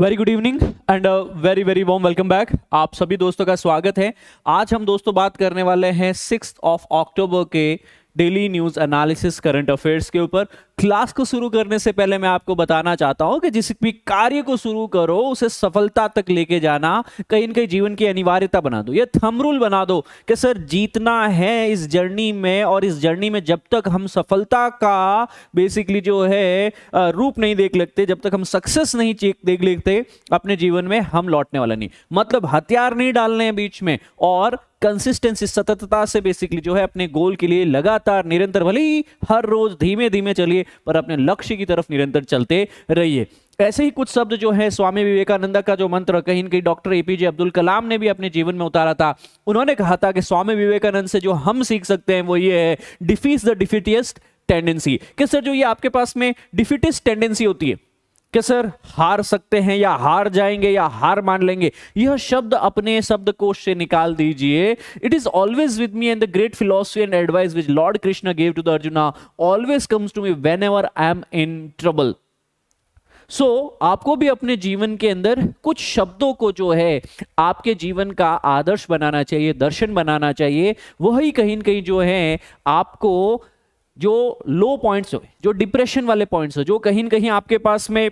Very good evening and very very warm welcome back आप सभी दोस्तों का स्वागत है आज हम दोस्तों बात करने वाले हैं सिक्स ऑफ अक्टूबर के daily news analysis current affairs के ऊपर क्लास को शुरू करने से पहले मैं आपको बताना चाहता हूं कि जिस भी कार्य को शुरू करो उसे सफलता तक लेके जाना कहीं ना कहीं जीवन की अनिवार्यता बना दो ये थम रूल बना दो कि सर जीतना है इस जर्नी में और इस जर्नी में जब तक हम सफलता का बेसिकली जो है रूप नहीं देख लेते जब तक हम सक्सेस नहीं देख लेते अपने जीवन में हम लौटने वाला नहीं मतलब हथियार नहीं डालने बीच में और कंसिस्टेंसी सततता से बेसिकली जो है अपने गोल के लिए लगातार निरंतर भले ही हर रोज धीमे धीमे चलिए पर अपने लक्ष्य की तरफ निरंतर चलते रहिए ऐसे ही कुछ शब्द जो है स्वामी विवेकानंद का जो मंत्र कहीं कहीं डॉक्टर एपीजे अब्दुल कलाम ने भी अपने जीवन में उतारा था उन्होंने कहा था कि स्वामी विवेकानंद से जो हम सीख सकते हैं वो ये है डिफीज द डिफिटियस्ट टेंडेंसी कि सर जो ये आपके पास में डिफिटिस टेंडेंसी होती है कि सर हार सकते हैं या हार जाएंगे या हार मान लेंगे यह शब्द अपने शब्द कोश से निकाल दीजिए it is always with me and the great philosophy and advice which lord Krishna gave to the Arjuna always comes to me whenever I am in trouble so so, आपको भी अपने जीवन के अंदर कुछ शब्दों को जो है आपके जीवन का आदर्श बनाना चाहिए दर्शन बनाना चाहिए वही कहीं ना कहीं जो है आपको जो लो पॉइंट्स हो जो डिप्रेशन वाले पॉइंट्स हो जो कहीं ना कहीं आपके पास में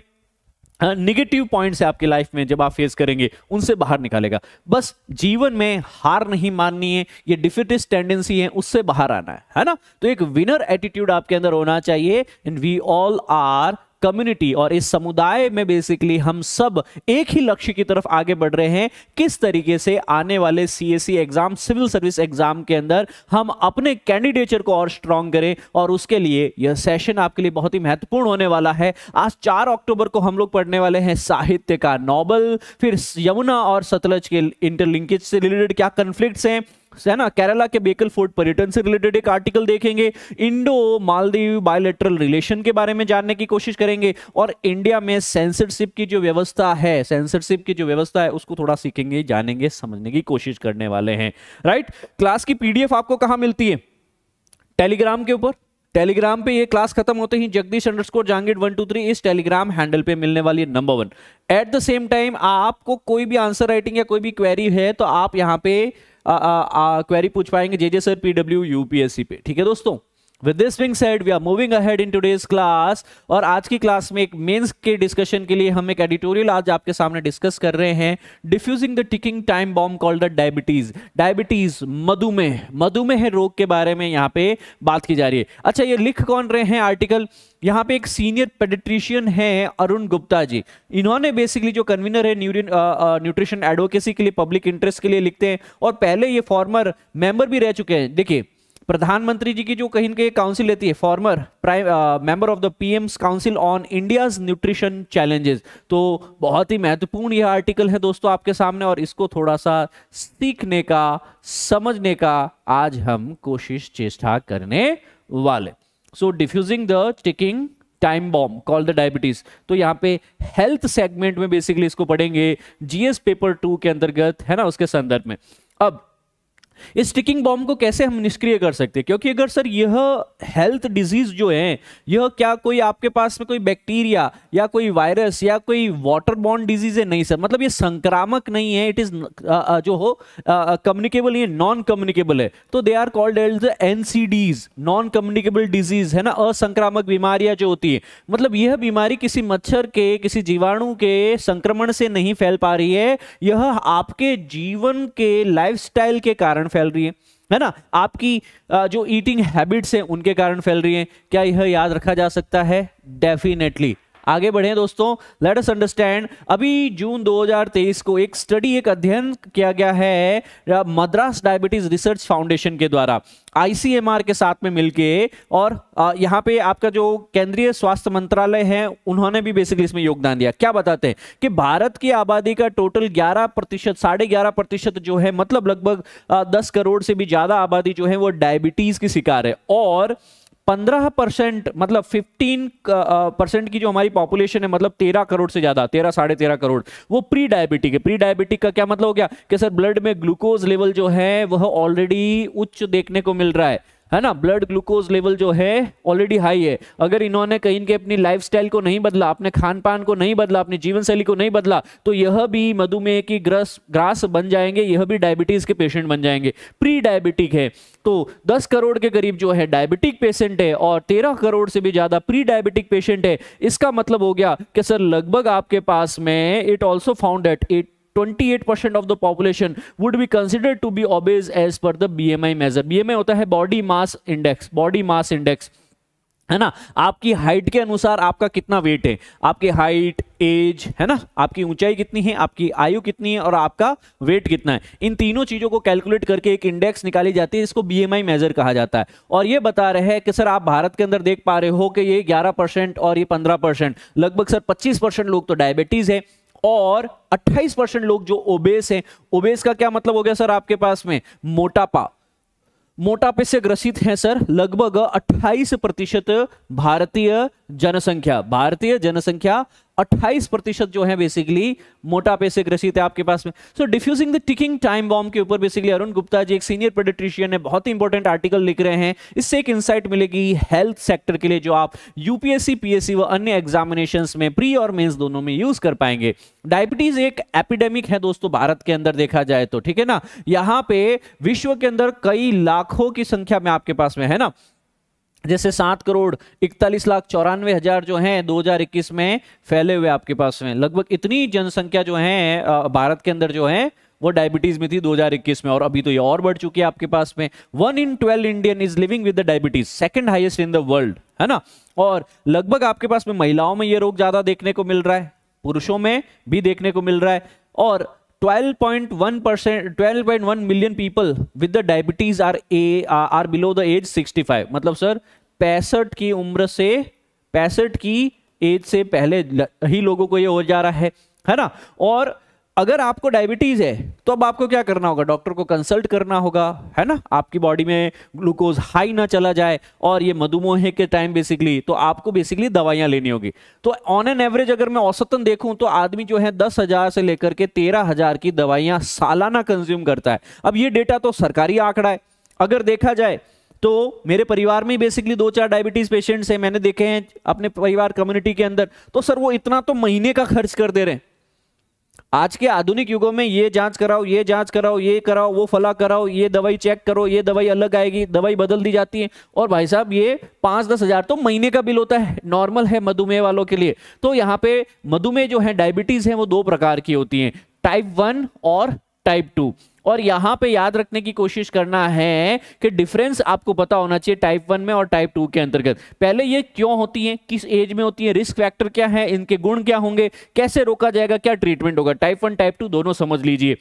निगेटिव हाँ, पॉइंट्स है आपकी लाइफ में जब आप फेस करेंगे उनसे बाहर निकालेगा बस जीवन में हार नहीं माननी है ये डिफिटिस्ट टेंडेंसी है उससे बाहर आना है है ना तो एक विनर एटीट्यूड आपके अंदर होना चाहिए and we all are community और इस समुदाय में बेसिकली हम सब एक ही लक्ष्य की तरफ आगे बढ़ रहे हैं किस तरीके से आने वाले C exam civil service exam के अंदर हम अपने कैंडिडेचर को और स्ट्रांग करें और उसके लिए यह सेशन आपके लिए बहुत ही महत्वपूर्ण होने वाला है आज चार अक्टूबर को हम लोग पढ़ने वाले हैं साहित्य का नॉबल फिर यमुना और सतलज के इंटरलिंकेज से रिलेटेड क्या कन्फ्लिक्ट हैं है ना केरला के बेकल फोर्ट पर्यटन से रिलेटेड एक आर्टिकल देखेंगे इंडो मालदीव बायोलेटरल रिलेशन के बारे में जानने की कोशिश करेंगे और इंडिया में सेंसरशिप की जो व्यवस्था है सेंसरशिप की जो व्यवस्था है उसको थोड़ा सीखेंगे जानेंगे समझने की कोशिश करने वाले हैं राइट क्लास की पीडीएफ आपको कहाँ मिलती है टेलीग्राम के ऊपर टेलीग्राम पे ये क्लास खत्म होते ही Jagdish underscore Jangid one two three इस टेलीग्राम हैंडल पे मिलने वाली है number one at the same time आपको कोई भी आंसर राइटिंग या कोई भी क्वेरी है तो आप यहाँ पे क्वेरी पूछ पाएंगे J J sir PW UPSC पे ठीक है दोस्तों with this being said we are moving ahead in today's class और आज की क्लास में एक मेन्स के डिस्कशन के लिए हम एक एडिटोरियल आज आपके सामने डिस्कस कर रहे हैं defusing the ticking time bomb call the diabetes diabetes मधुमेह मधुमेह रोग के बारे में यहाँ पे बात की जा रही है अच्छा ये लिख कौन रहे हैं आर्टिकल यहाँ पे एक सीनियर पेडिट्रिशियन है अरुण गुप्ता जी इन्होंने बेसिकली जो कन्वीनर है न्यूट्रिशन एडवोकेसी के लिए पब्लिक इंटरेस्ट के लिए लिखते हैं और पहले ये फॉर्मर मेंबर भी रह चुके हैं देखिए प्रधानमंत्री जी की जो कहीं ना कहीं काउंसिल लेती है former prime member of the PM's council on India nutrition challenges तो बहुत ही महत्वपूर्ण यह आर्टिकल है दोस्तों आपके सामने और इसको थोड़ा सा सीखने का समझने का आज हम कोशिश चेष्टा करने वाले so defusing the ticking time bomb call the diabetes तो यहाँ पे हेल्थ सेगमेंट में बेसिकली इसको पढ़ेंगे जीएस पेपर टू के अंतर्गत है ना उसके संदर्भ में अब इस टिकिंग बॉम्ब को कैसे हम निष्क्रिय कर सकते हैं क्योंकि अगर सर यह हेल्थ डिजीज जो है यह क्या कोई आपके पास में कोई बैक्टीरिया या कोई वायरस या कोई वाटर बॉन्ड डिजीज है नहीं सर मतलब ये संक्रामक नहीं है इट इज जो हो कम्युनिकेबल ये नॉन कम्युनिकेबल है तो they are called as NCDs non communicable disease है ना असंक्रामक बीमारियां जो होती है मतलब यह बीमारी किसी मच्छर के किसी जीवाणु के संक्रमण से नहीं फैल पा रही है यह आपके जीवन के लाइफ के कारण फैल रही है है ना आपकी जो ईटिंग हैबिट्स हैं उनके कारण फैल रही है क्या यह याद रखा जा सकता है डेफिनेटली आगे बढ़े दोस्तों लेट अस अंडरस्टैंड अभी जून 2023 को एक स्टडी एक अध्ययन किया गया है मद्रास डायबिटीज रिसर्च फाउंडेशन के द्वारा आईसीएमआर के साथ में मिलके और यहाँ पे आपका जो केंद्रीय स्वास्थ्य मंत्रालय है उन्होंने भी बेसिकली इसमें योगदान दिया क्या बताते हैं कि भारत की आबादी का टोटल 11 प्रतिशत साढ़े ग्यारह प्रतिशत जो है मतलब लगभग 10 करोड़ से भी ज्यादा आबादी जो है वो डायबिटीज की शिकार है और पंद्रह परसेंट मतलब फिफ्टीन परसेंट uh, uh, की जो हमारी पॉपुलेशन है मतलब तेरह करोड़ से ज्यादा तेरह साढ़े तेरह करोड़ वो प्री डायबिटिक है प्री डायबिटिक का क्या मतलब हो गया कि सर ब्लड में ग्लूकोज लेवल जो है वह ऑलरेडी उच्च देखने को मिल रहा है है ना ब्लड ग्लूकोज लेवल जो है ऑलरेडी हाई है अगर इन्होंने कहीं के अपनी लाइफस्टाइल को नहीं बदला अपने खान पान को नहीं बदला अपनी जीवन शैली को नहीं बदला तो यह भी मधुमेह की ग्रस ग्रास बन जाएंगे यह भी डायबिटीज के पेशेंट बन जाएंगे प्री डायबिटिक है तो दस करोड़ के करीब जो है डायबिटिक पेशेंट है और तेरह करोड़ से भी ज्यादा प्री डायबिटिक पेशेंट है इसका मतलब हो गया कि सर लगभग आपके पास में it also found at 28% of the population would be considered to be obese as per the BMI measure. BMI होता है body mass index, body mass index. है ना आपकी हाइट के अनुसार आपका कितना वेट है आपकी हाइट एज है ना आपकी ऊंचाई कितनी है आपकी आयु कितनी है और आपका वेट कितना है इन तीनों चीज़ों को कैलकुलेट करके एक इंडेक्स निकाली जाती है इसको बीएमआई मेजर कहा जाता है और ये बता रहे हैं कि सर आप भारत के अंदर देख पा रहे हो कि ये ग्यारह परसेंट और ये पंद्रह परसेंट लगभग सर पच्चीस परसेंट लोग तो डायबिटीज़ है और 28 परसेंट लोग जो ओबेस हैं ओबेस का क्या मतलब हो गया सर आपके पास में मोटापा मोटापे से ग्रसित हैं सर लगभग 28 प्रतिशत भारतीय जनसंख्या भारतीय जनसंख्या 28 प्रतिशत जो है बेसिकली मोटापे से ग्रसित है आपके पास में so defusing the ticking time bomb के ऊपर बेसिकली अरुण गुप्ता जी एक सीनियर पेडिट्रिशियन है बहुत ही इंपॉर्टेंट आर्टिकल लिख रहे हैं इससे एक इंसाइट मिलेगी हेल्थ सेक्टर के लिए जो आप यूपीएससी पीएससी व अन्य एग्जामिनेशन में प्री और मेन्स दोनों में यूज कर पाएंगे डायबिटीज एक एपिडेमिक है दोस्तों भारत के अंदर देखा जाए तो ठीक है ना यहाँ पे विश्व के अंदर कई लाखों की संख्या में आपके पास में है ना जैसे सात करोड़ इकतालीस लाख चौरानवे हजार जो हैं 2021 में फैले हुए आपके पास में लगभग इतनी जनसंख्या जो है भारत के अंदर जो है वो डायबिटीज में थी 2021 में और अभी तो ये और बढ़ चुकी है आपके पास में one in twelve Indian is living with the diabetes second highest in the world है ना और लगभग आपके पास में महिलाओं में ये रोग ज्यादा देखने को मिल रहा है पुरुषों में भी देखने को मिल रहा है और 12.1 percent 12.1 million people with the diabetes are A are below the age 65 मतलब सर पैंसठ की उम्र से पैंसठ की एज से पहले ही लोगों को ये हो जा रहा है है ना और अगर आपको डायबिटीज है तो अब आपको क्या करना होगा डॉक्टर को कंसल्ट करना होगा है ना आपकी बॉडी में ग्लूकोज हाई ना चला जाए और ये मधुमेह के टाइम बेसिकली तो आपको बेसिकली दवाइयां लेनी होगी तो ऑन एन एवरेज अगर मैं औसतन देखूं तो आदमी जो है दस हजार से लेकर के तेरह हजार की दवाइयां सालाना कंज्यूम करता है अब ये डेटा तो सरकारी आंकड़ा है अगर देखा जाए तो मेरे परिवार में बेसिकली दो चार डायबिटीज पेशेंट्स हैं मैंने देखे हैं अपने परिवार कम्युनिटी के अंदर तो सर वो इतना तो महीने का खर्च कर दे रहे हैं आज के आधुनिक युगों में ये जांच कराओ ये जांच कराओ ये कराओ वो फला कराओ ये दवाई चेक करो ये दवाई अलग आएगी दवाई बदल दी जाती है और भाई साहब ये पाँच दस हज़ार तो महीने का बिल होता है नॉर्मल है मधुमेह वालों के लिए तो यहाँ पे मधुमेह जो है डायबिटीज़ है वो दो प्रकार की होती हैं टाइप वन और टाइप टू और यहां पे याद रखने की कोशिश करना है कि डिफरेंस आपको पता होना चाहिए टाइप वन में और टाइप टू के अंतर्गत पहले ये क्यों होती है किस एज में होती है रिस्क फैक्टर क्या है इनके गुण क्या होंगे कैसे रोका जाएगा क्या ट्रीटमेंट होगा टाइप वन टाइप टू दोनों समझ लीजिए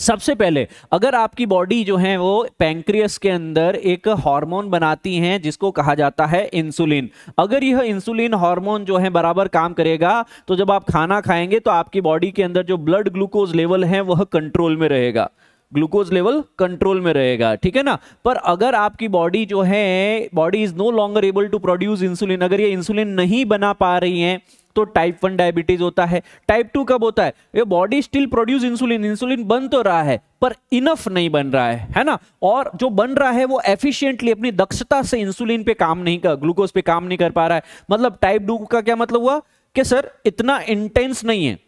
सबसे पहले अगर आपकी बॉडी जो है वो पैंक्रियस के अंदर एक हार्मोन बनाती हैं जिसको कहा जाता है इंसुलिन अगर यह इंसुलिन हार्मोन जो है बराबर काम करेगा तो जब आप खाना खाएंगे तो आपकी बॉडी के अंदर जो ब्लड ग्लूकोज लेवल है वह कंट्रोल में रहेगा ग्लूकोज लेवल कंट्रोल में रहेगा ठीक है ना पर अगर आपकी बॉडी जो है body is no longer able to produce insulin अगर ये इंसुलिन नहीं बना पा रही है तो टाइप वन डायबिटीज होता है टाइप टू कब होता है ये body still produce insulin insulin बन तो रहा है पर इनफ नहीं बन रहा है है ना और जो बन रहा है वो एफिशिएंटली अपनी दक्षता से इंसुलिन पे काम नहीं कर ग्लूकोज पे काम नहीं कर पा रहा है मतलब टाइप टू का क्या मतलब हुआ कि सर इतना इंटेंस नहीं है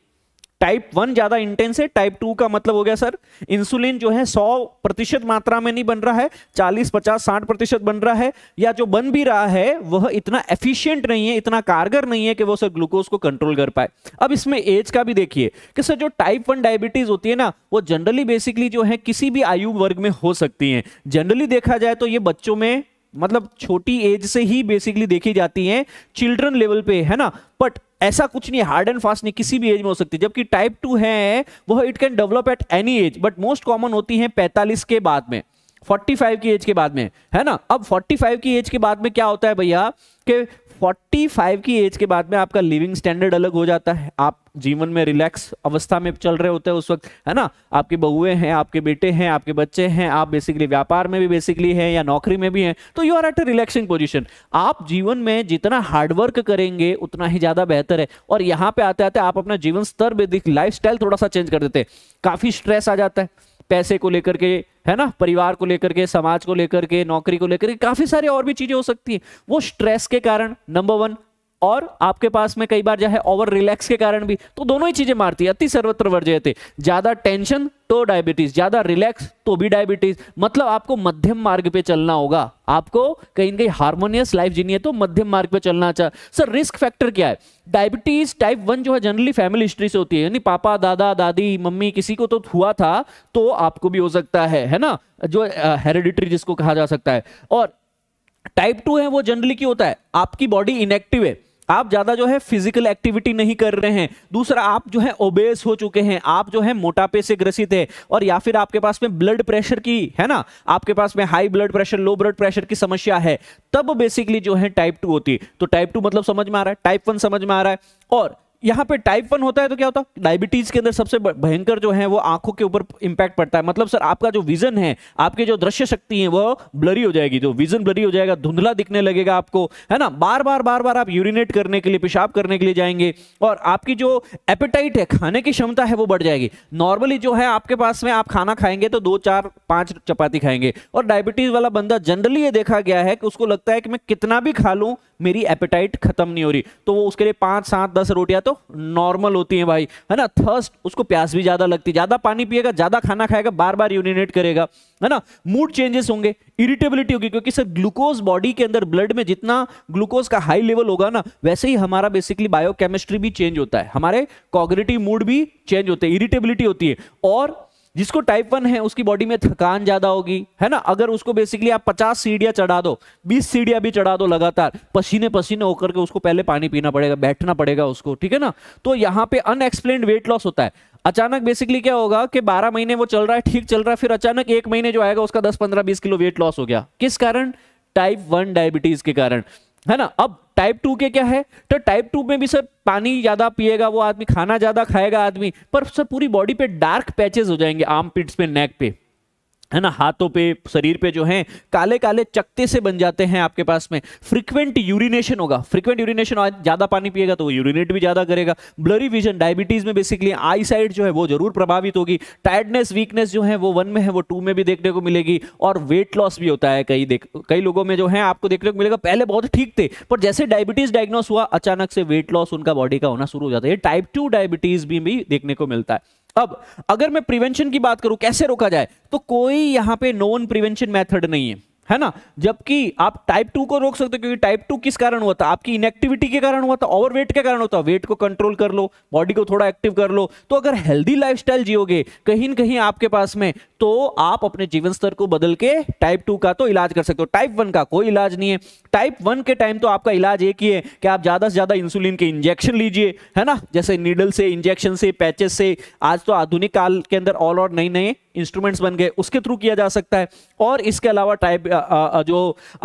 टाइप वन ज्यादा इंटेंस है टाइप टू का मतलब हो गया सर इंसुलिन जो है सौ प्रतिशत मात्रा में नहीं बन रहा है चालीस पचास साठ प्रतिशत बन रहा है या जो बन भी रहा है वह इतना एफिशिएंट नहीं है इतना कारगर नहीं है कि वो सर ग्लूकोज को कंट्रोल कर पाए अब इसमें एज का भी देखिए कि सर जो टाइप वन डायबिटीज होती है ना वो जनरली बेसिकली जो है किसी भी आयु वर्ग में हो सकती है जनरली देखा जाए तो ये बच्चों में मतलब छोटी एज से ही बेसिकली देखी जाती है चिल्ड्रन लेवल पे है ना बट ऐसा कुछ नहीं हार्ड एंड फास्ट नहीं किसी भी एज में हो सकती जबकि टाइप टू है वो it can develop at any age but most common होती है पैंतालीस के बाद में 45 की एज के बाद में है ना अब 45 की एज के बाद में क्या होता है भैया कि 45 की एज के बाद में आपका लिविंग स्टैंडर्ड अलग हो जाता है आप जीवन में रिलैक्स अवस्था में चल रहे होते हैं उस वक्त है ना आपके बहुए हैं आपके बेटे हैं आपके बच्चे हैं आप बेसिकली व्यापार में भी बेसिकली हैं या नौकरी में भी हैं तो you are at a relaxing position आप जीवन में जितना हार्डवर्क करेंगे उतना ही ज़्यादा बेहतर है और यहाँ पे आते आते आप अपना जीवन स्तर बेदिक लाइफ थोड़ा सा चेंज कर देते हैं काफ़ी स्ट्रेस आ जाता है पैसे को लेकर के है ना परिवार को लेकर के समाज को लेकर के नौकरी को लेकर के काफी सारे और भी चीजें हो सकती हैं वो स्ट्रेस के कारण नंबर वन और आपके पास में कई बार जो है ओवर रिलैक्स के कारण भी तो दोनों ही चीजें मारती है अति सर्वत्र वर्जयते ज्यादा टेंशन तो डायबिटीज ज्यादा रिलैक्स तो भी डायबिटीज मतलब आपको मध्यम मार्ग पे चलना होगा आपको कहीं ना कहीं हार्मोनियस लाइफ जीनी है तो मध्यम मार्ग पे चलना अच्छा सर रिस्क फैक्टर क्या है डायबिटीज टाइप वन जो है जनरली फैमिली हिस्ट्री से होती है यानी पापा दादा दादी मम्मी किसी को तो हुआ था तो आपको भी हो सकता है है ना जो हेरिडिटरी जिसको कहा जा सकता है और टाइप टू है वो जनरली क्यों होता है आपकी बॉडी इनएक्टिव है आप ज़्यादा जो है फिजिकल एक्टिविटी नहीं कर रहे हैं दूसरा आप जो है ओबेस हो चुके हैं आप जो है मोटापे से ग्रसित है और या फिर आपके पास में ब्लड प्रेशर की है ना आपके पास में high blood pressure low blood pressure की समस्या है तब बेसिकली जो है टाइप टू होती तो टाइप टू मतलब समझ में आ रहा है टाइप वन समझ में आ रहा है और यहाँ पे टाइप वन होता है तो क्या होता है डायबिटीज के अंदर सबसे भयंकर जो है वो आंखों के ऊपर इंपैक्ट पड़ता है मतलब सर आपका जो विजन है आपके जो दृश्य शक्ति है वो ब्लरी हो जाएगी जो विजन ब्लरी हो जाएगा धुंधला दिखने लगेगा आपको है ना बार बार बार बार आप यूरिनेट करने के लिए पेशाब करने के लिए जाएंगे और आपकी जो एपेटाइट है खाने की क्षमता है वो बढ़ जाएगी नॉर्मली जो है आपके पास में आप खाना खाएंगे तो दो चार पांच चपाती खाएंगे और डायबिटीज वाला बंदा जनरली ये देखा गया है कि उसको लगता है कि मैं कितना भी खा लूँ मेरी एपेटाइट खत्म नहीं हो रही तो वो उसके लिए पाँच सात दस रोटियां तो नॉर्मल होती हैं भाई है ना थर्स्ट उसको प्यास भी ज़्यादा लगती है ज़्यादा पानी पिएगा ज़्यादा खाना खाएगा बार बार यूरिनेट करेगा है ना मूड चेंजेस होंगे इरिटेबिलिटी होगी क्योंकि सर ग्लूकोज बॉडी के अंदर ब्लड में जितना ग्लूकोज का हाई लेवल होगा ना वैसे ही हमारा बेसिकली बायोकेमिस्ट्री भी चेंज होता है हमारे कॉग्रेटिव मूड भी चेंज होते हैं इरिटेबिलिटी होती है और जिसको टाइप वन है उसकी बॉडी में थकान ज्यादा होगी है ना अगर उसको बेसिकली आप पचास सीढ़ियां चढ़ा दो बीस सीढ़ियां भी चढ़ा दो लगातार पसीने पसीने होकर के उसको पहले पानी पीना पड़ेगा बैठना पड़ेगा उसको ठीक है ना तो यहाँ पे अनएक्सप्लेन वेट लॉस होता है अचानक बेसिकली क्या होगा कि 12 महीने वो चल रहा है ठीक चल रहा है फिर अचानक एक महीने जो आएगा उसका दस पंद्रह बीस किलो वेट लॉस हो गया किस कारण टाइप वन डायबिटीज के कारण है ना अब टाइप टू के क्या है तो टाइप टू में भी सर पानी ज्यादा पिएगा वो आदमी खाना ज्यादा खाएगा आदमी पर सर पूरी बॉडी पे डार्क पैचेस हो जाएंगे आर्म पिट्स पे नेक पे है ना हाथों पे शरीर पे जो है काले काले चकते से बन जाते हैं आपके पास में फ्रीक्वेंट यूरिनेशन होगा फ्रीक्वेंट यूरिनेशन ज़्यादा पानी पिएगा तो वो यूरिनेट भी ज़्यादा करेगा ब्लरी विजन डायबिटीज़ में बेसिकली आई साइड जो है वो जरूर प्रभावित होगी टायर्डनेस वीकनेस जो है वो वन में है वो टू में भी देखने को मिलेगी और वेट लॉस भी होता है कई देख कई लोगों में जो है आपको देखने को मिलेगा पहले बहुत ठीक थे पर जैसे डायबिटीज़ डायग्नोस हुआ अचानक से वेट लॉस उनका बॉडी का होना शुरू हो जाता है टाइप टू डायबिटीज़ भी, भी देखने को मिलता है अब अगर मैं प्रिवेंशन की बात करूं कैसे रोका जाए तो कोई यहां पे नॉन प्रिवेंशन मेथड नहीं है है ना जबकि आप टाइप टू को रोक सकते हो क्योंकि टाइप टू किस कारण हुआ था आपकी इनएक्टिविटी के कारण हुआ था ओवरवेट के कारण होता वेट को कंट्रोल कर लो बॉडी को थोड़ा एक्टिव कर लो तो अगर हेल्दी लाइफस्टाइल जियोगे कहीं ना कहीं आपके पास में तो आप अपने जीवन स्तर को बदल के टाइप टू का तो इलाज कर सकते हो टाइप वन का कोई इलाज नहीं है टाइप वन के टाइम तो आपका इलाज एक ही है कि आप ज़्यादा से ज़्यादा इंसुलिन के इंजेक्शन लीजिए है ना जैसे नीडल से इंजेक्शन से पैचेस से आज तो आधुनिक काल के अंदर ऑल और नई नए इंस्ट्रूमेंट्स बन गए उसके थ्रू किया जा सकता है और इसके अलावा टाइप जो